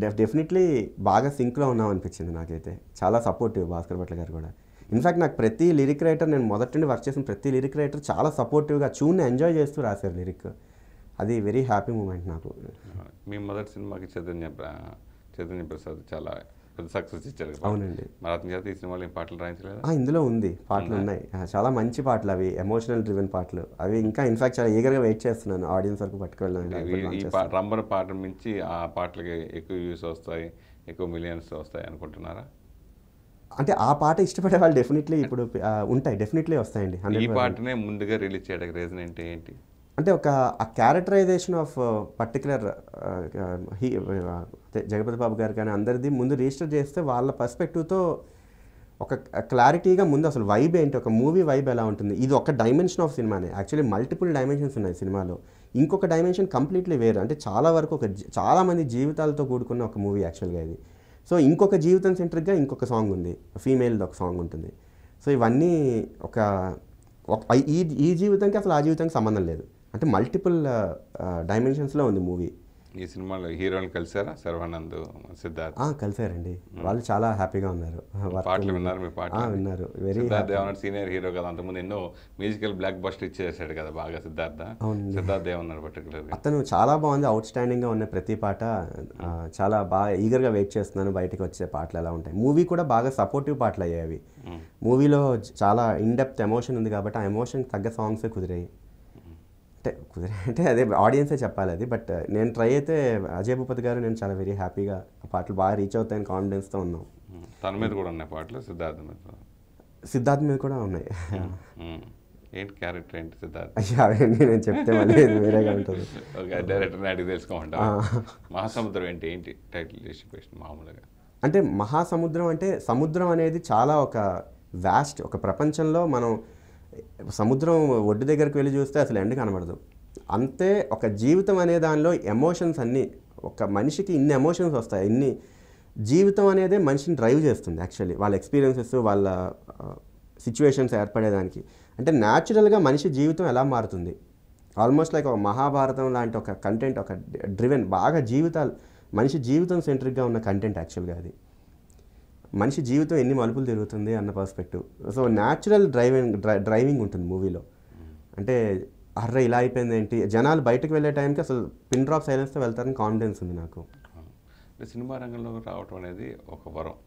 Speaker 2: డెఫ్ డెఫినెట్లీ బాగా సింక్లో ఉన్నాం అనిపించింది నాకైతే చాలా సపోర్టివ్ భాస్కర్ భట్ల గారు కూడా ఇన్ఫాక్ట్ నాకు ప్రతి లిరిక్ రైటర్ నేను మొదటి నుండి వర్క్ చేసిన ప్రతి లిరిక్ రైటర్ చాలా సపోర్టివ్గా చూని ఎంజాయ్ చేస్తూ రాశారు లిరిక్ అది వెరీ హ్యాపీ మూమెంట్ నాకు
Speaker 1: మీ మొదటి సినిమాకి చైతన్య చైతన్య ప్రసాద్ చాలా పెద్ద సక్సెస్ ఇచ్చారు అవునండి మరి అతని చేత ఈ సినిమాలో పాటలు రాయించలేదు ఇందులో ఉంది
Speaker 2: పాటలు ఉన్నాయి చాలా మంచి పాటలు అవి ఎమోషనల్ డ్రివెన్ పాటలు అవి ఇంకా ఇన్ఫాక్ట్ చాలా ఈగర్గా వెయిట్ చేస్తున్నాను ఆడియన్స్ వరకు పట్టుకెళ్ళాను
Speaker 1: రంబర్ పాట మించి ఆ పాటలకి ఎక్కువ వ్యూస్ వస్తాయి ఎక్కువ మిలియన్స్ వస్తాయి అనుకుంటున్నారా
Speaker 2: అంటే ఆ పాట ఇష్టపడే వాళ్ళు డెఫినెట్లీ ఇప్పుడు ఉంటాయి డెఫినెట్లీ వస్తాయండి ఈ పాటనే
Speaker 1: ముందుగా రిలీజ్ చేయడానికి రీజన్ ఏంటి ఏంటి
Speaker 2: అంటే ఒక ఆ characterization of particular he Jagapathi Babu garu కానీ అందరిది ముందు రిజిస్టర్ చేస్తే వాళ్ళ పర్స్పెక్టివ్తో ఒక క్లారిటీగా ముందు అసలు వైబ్ ఏంటి ఒక మూవీ వైబ్ ఎలా ఉంటుంది ఇది ఒక డైమెన్షన్ ఆఫ్ సినిమానే యాక్చువల్లీ మల్టిపుల్ డైమెన్షన్స్ ఉన్నాయి సినిమాలో ఇంకొక డైమెన్షన్ కంప్లీట్లీ వేరు అంటే చాలా వరకు ఒక చాలామంది జీవితాలతో కూడుకున్న ఒక మూవీ యాక్చువల్గా ఇది సో ఇంకొక జీవితం సెంటర్గా ఇంకొక సాంగ్ ఉంది ఫీమేల్ది ఒక సాంగ్ ఉంటుంది సో ఇవన్నీ ఒక ఈ ఈ జీవితంకి అసలు ఆ జీవితానికి సంబంధం లేదు అంటే మల్టిపుల్ డైమెన్షన్స్లో uh, ఉంది మూవీ
Speaker 1: ఈ సినిమాలో హీరోలు కలిసారా శర్వానంద్ సిద్ధార్థ్ కలిసారండి
Speaker 2: వాళ్ళు చాలా హ్యాపీగా ఉన్నారు పాటలు విన్నారు మీ పాట విన్నారు వెరీ
Speaker 1: సీనియర్ హీరో కదా అంతకుముందు ఎన్నో మ్యూజికల్ బ్లాక్ బస్ట్ ఇచ్చేసాడు కదా బాగా సిద్ధార్థ సిద్ధార్థ్ ఏమన్నారు పర్టికులర్
Speaker 2: అతను చాలా బాగుంది అవుట్ స్టాండింగ్ గా ఉన్న ప్రతి పాట చాలా బాగా ఈగర్ గా వెయిట్ చేస్తున్నాను బయటకు వచ్చే పాటలు ఎలా ఉంటాయి మూవీ కూడా బాగా సపోర్టివ్ పాటలు అయ్యాయి మూవీలో చాలా ఇన్ డెప్త్ ఎమోషన్ ఉంది కాబట్టి ఆ ఎమోషన్ తగ్గ సాంగ్సే కుదిరాయి అంటే కుదిరే అంటే అదే ఆడియన్సే చెప్పాలి అది బట్ uh, నేను ట్రై అయితే అజయ్ భూపతి గారు నేను చాలా వెరీ హ్యాపీగా ఆ పాటలు బాగా రీచ్ అవుతాయని కాన్ఫిడెన్స్తో ఉన్నాం
Speaker 1: hmm. తన మీద కూడా ఉన్నాయి పాటలు సిద్ధార్థ మీద
Speaker 2: సిద్ధార్థ మీద కూడా ఉన్నాయి hmm.
Speaker 1: Hmm. ఏంటి క్యారెక్టర్ ఏంటి సిద్ధార్థ అయ్యా నేను చెప్తే మళ్ళీ వేరేగా ఉంటుంది డైరెక్టర్ని అడిగి తెలుసుకోమంటాను మహాసముద్రం ఏంటి ఏంటి టైటిల్ చేసి క్వశ్చన్ మామూలుగా
Speaker 2: అంటే మహాసముద్రం అంటే సముద్రం అనేది చాలా ఒక వ్యాస్ట్ ఒక ప్రపంచంలో మనం సముద్రం ఒడ్డు దగ్గరికి వెళ్ళి చూస్తే అసలు ఎండ కనబడదు అంతే ఒక జీవితం అనే దానిలో ఎమోషన్స్ అన్నీ ఒక మనిషికి ఇన్ని ఎమోషన్స్ వస్తాయి ఇన్ని జీవితం అనేదే మనిషిని డ్రైవ్ చేస్తుంది యాక్చువల్లీ వాళ్ళ ఎక్స్పీరియన్సెస్ వాళ్ళ సిచ్యువేషన్స్ ఏర్పడేదానికి అంటే న్యాచురల్గా మనిషి జీవితం ఎలా మారుతుంది ఆల్మోస్ట్ లైక్ ఒక మహాభారతం లాంటి ఒక కంటెంట్ ఒక డ్రివెన్ బాగా జీవితాలు మనిషి జీవితం సెంట్రిక్గా ఉన్న కంటెంట్ యాక్చువల్గా అది మనిషి జీవితం ఎన్ని మలుపులు తిరుగుతుంది అన్న perspective so natural driving driving ఉంటుంది మూవీలో అంటే అర్ర ఇలా అయిపోయింది ఏంటి జనాలు బయటకు వెళ్ళే టైంకి అసలు పిన్ డ్రాప్ సైలెన్స్తో వెళ్తారని కాన్ఫిడెన్స్ ఉంది నాకు
Speaker 1: సినిమా రంగంలో రావటం అనేది ఒక వరం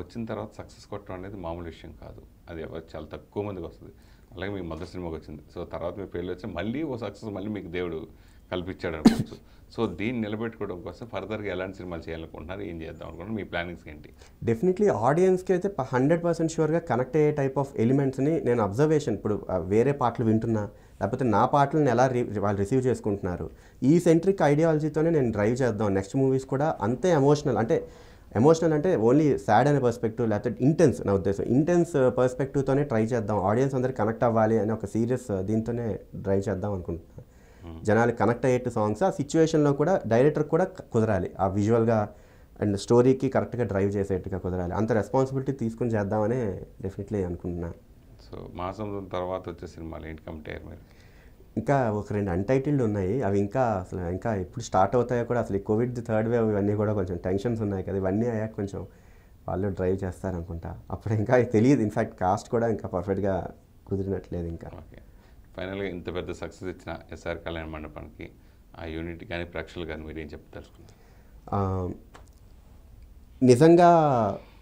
Speaker 1: వచ్చిన తర్వాత సక్సెస్ కొట్టడం అనేది మామూలు విషయం కాదు అది చాలా తక్కువ మందికి వస్తుంది అలాగే మీ మదర్ సినిమాకి వచ్చింది సో తర్వాత మీ పేర్లు వచ్చి మళ్ళీ ఓ సక్సెస్ మళ్ళీ మీకు దేవుడు కల్పించాడు అనుకోవచ్చు సో దీన్ని నిలబెట్టుకోవడం కోసం ఫర్దర్గా ఎలాంటి సినిమాలు చేయాలనుకుంటున్నారు ఏం చేద్దాం అనుకుంటున్నారు మీ ప్లానింగ్స్ ఏంటి
Speaker 2: డెఫినెట్లీ ఆడియన్స్కి అయితే హండ్రెడ్ పర్సెంట్ షూర్గా కనెక్ట్ అయ్యే టైప్ ఆఫ్ ఎలిమెంట్స్ని నేను అబ్జర్వేషన్ ఇప్పుడు వేరే పాటలు వింటున్నా లేకపోతే నా పాటలను ఎలా వాళ్ళు రిసీవ్ చేసుకుంటున్నారు ఈ సెంట్రిక్ ఐడియాలజీతోనే నేను డ్రైవ్ చేద్దాం నెక్స్ట్ మూవీస్ కూడా అంతే ఎమోషనల్ అంటే ఎమోషనల్ అంటే ఓన్లీ సాడ్ అనే పర్స్పెక్టివ్ లేకపోతే ఇంటెన్స్ నా ఉద్దేశం ఇంటెన్స్ పర్స్పెక్టివ్తోనే ట్రై చేద్దాం ఆడియన్స్ అందరికి కనెక్ట్ అవ్వాలి అనే ఒక సీరియస్ దీంతోనే డ్రైవ్ చేద్దాం అనుకుంటున్నాను జనాలు కనెక్ట్ అయ్యేట్టు సాంగ్స్ ఆ సిచ్యువేషన్లో కూడా డైరెక్టర్ కూడా కుదరాలి ఆ విజువల్గా అండ్ స్టోరీకి కరెక్ట్గా డ్రైవ్ చేసేట్టుగా కుదరాలి అంత రెస్పాన్సిబిలిటీ తీసుకుని చేద్దామని డెఫినెట్లీ అనుకుంటున్నాను సో
Speaker 1: మాసం తర్వాత వచ్చే సినిమాలు ఏంటి కంపేర్
Speaker 2: ఇంకా ఒక రెండు అన్టైటిల్డ్ ఉన్నాయి అవి ఇంకా అసలు ఇంకా ఎప్పుడు స్టార్ట్ అవుతాయో కూడా అసలు ఈ కోవిడ్ థర్డ్ వేవ్ ఇవన్నీ కూడా కొంచెం టెన్షన్స్ ఉన్నాయి కదా ఇవన్నీ అయ్యాక కొంచెం వాళ్ళు డ్రైవ్ చేస్తారనుకుంటా అప్పుడు ఇంకా తెలియదు ఇన్ఫ్యాక్ట్ కాస్ట్ కూడా ఇంకా పర్ఫెక్ట్గా కుదిరినట్లేదు ఇంకా
Speaker 1: ఫైనల్గా ఇంత పెద్ద సక్సెస్ ఇచ్చిన ఎస్ఆర్ కళ్యాణ మండపానికి ఆ యూనిట్ కానీ ప్రేక్షకులు కానీ మీరు ఏం చెప్తారు
Speaker 2: నిజంగా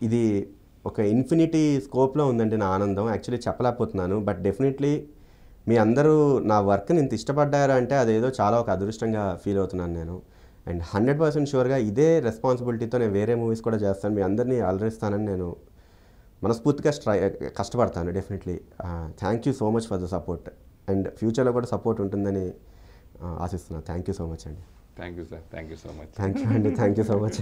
Speaker 2: ఇది ఒక ఇన్ఫినిటీ స్కోప్లో ఉందండి నా ఆనందం యాక్చువల్లీ చెప్పలేకపోతున్నాను బట్ డెఫినెట్లీ మీ అందరూ నా వర్క్ని ఇంత ఇష్టపడ్డారు అంటే అదేదో చాలా ఒక అదృష్టంగా ఫీల్ అవుతున్నాను నేను అండ్ హండ్రెడ్ పర్సెంట్ షూర్గా ఇదే రెస్పాన్సిబిలిటీతో నేను వేరే మూవీస్ కూడా చేస్తాను మీ అందరినీ అలరిస్తానని నేను మనస్ఫూర్తిగా స్ట్రై కష్టపడతాను definitely thank you so much for the support and ఫ్యూచర్లో కూడా సపోర్ట్ ఉంటుందని ఆశిస్తున్నాను థ్యాంక్ యూ సో మచ్ అండి
Speaker 1: thank you sir thank you so much thank you అండి థ్యాంక్ యూ సో మచ్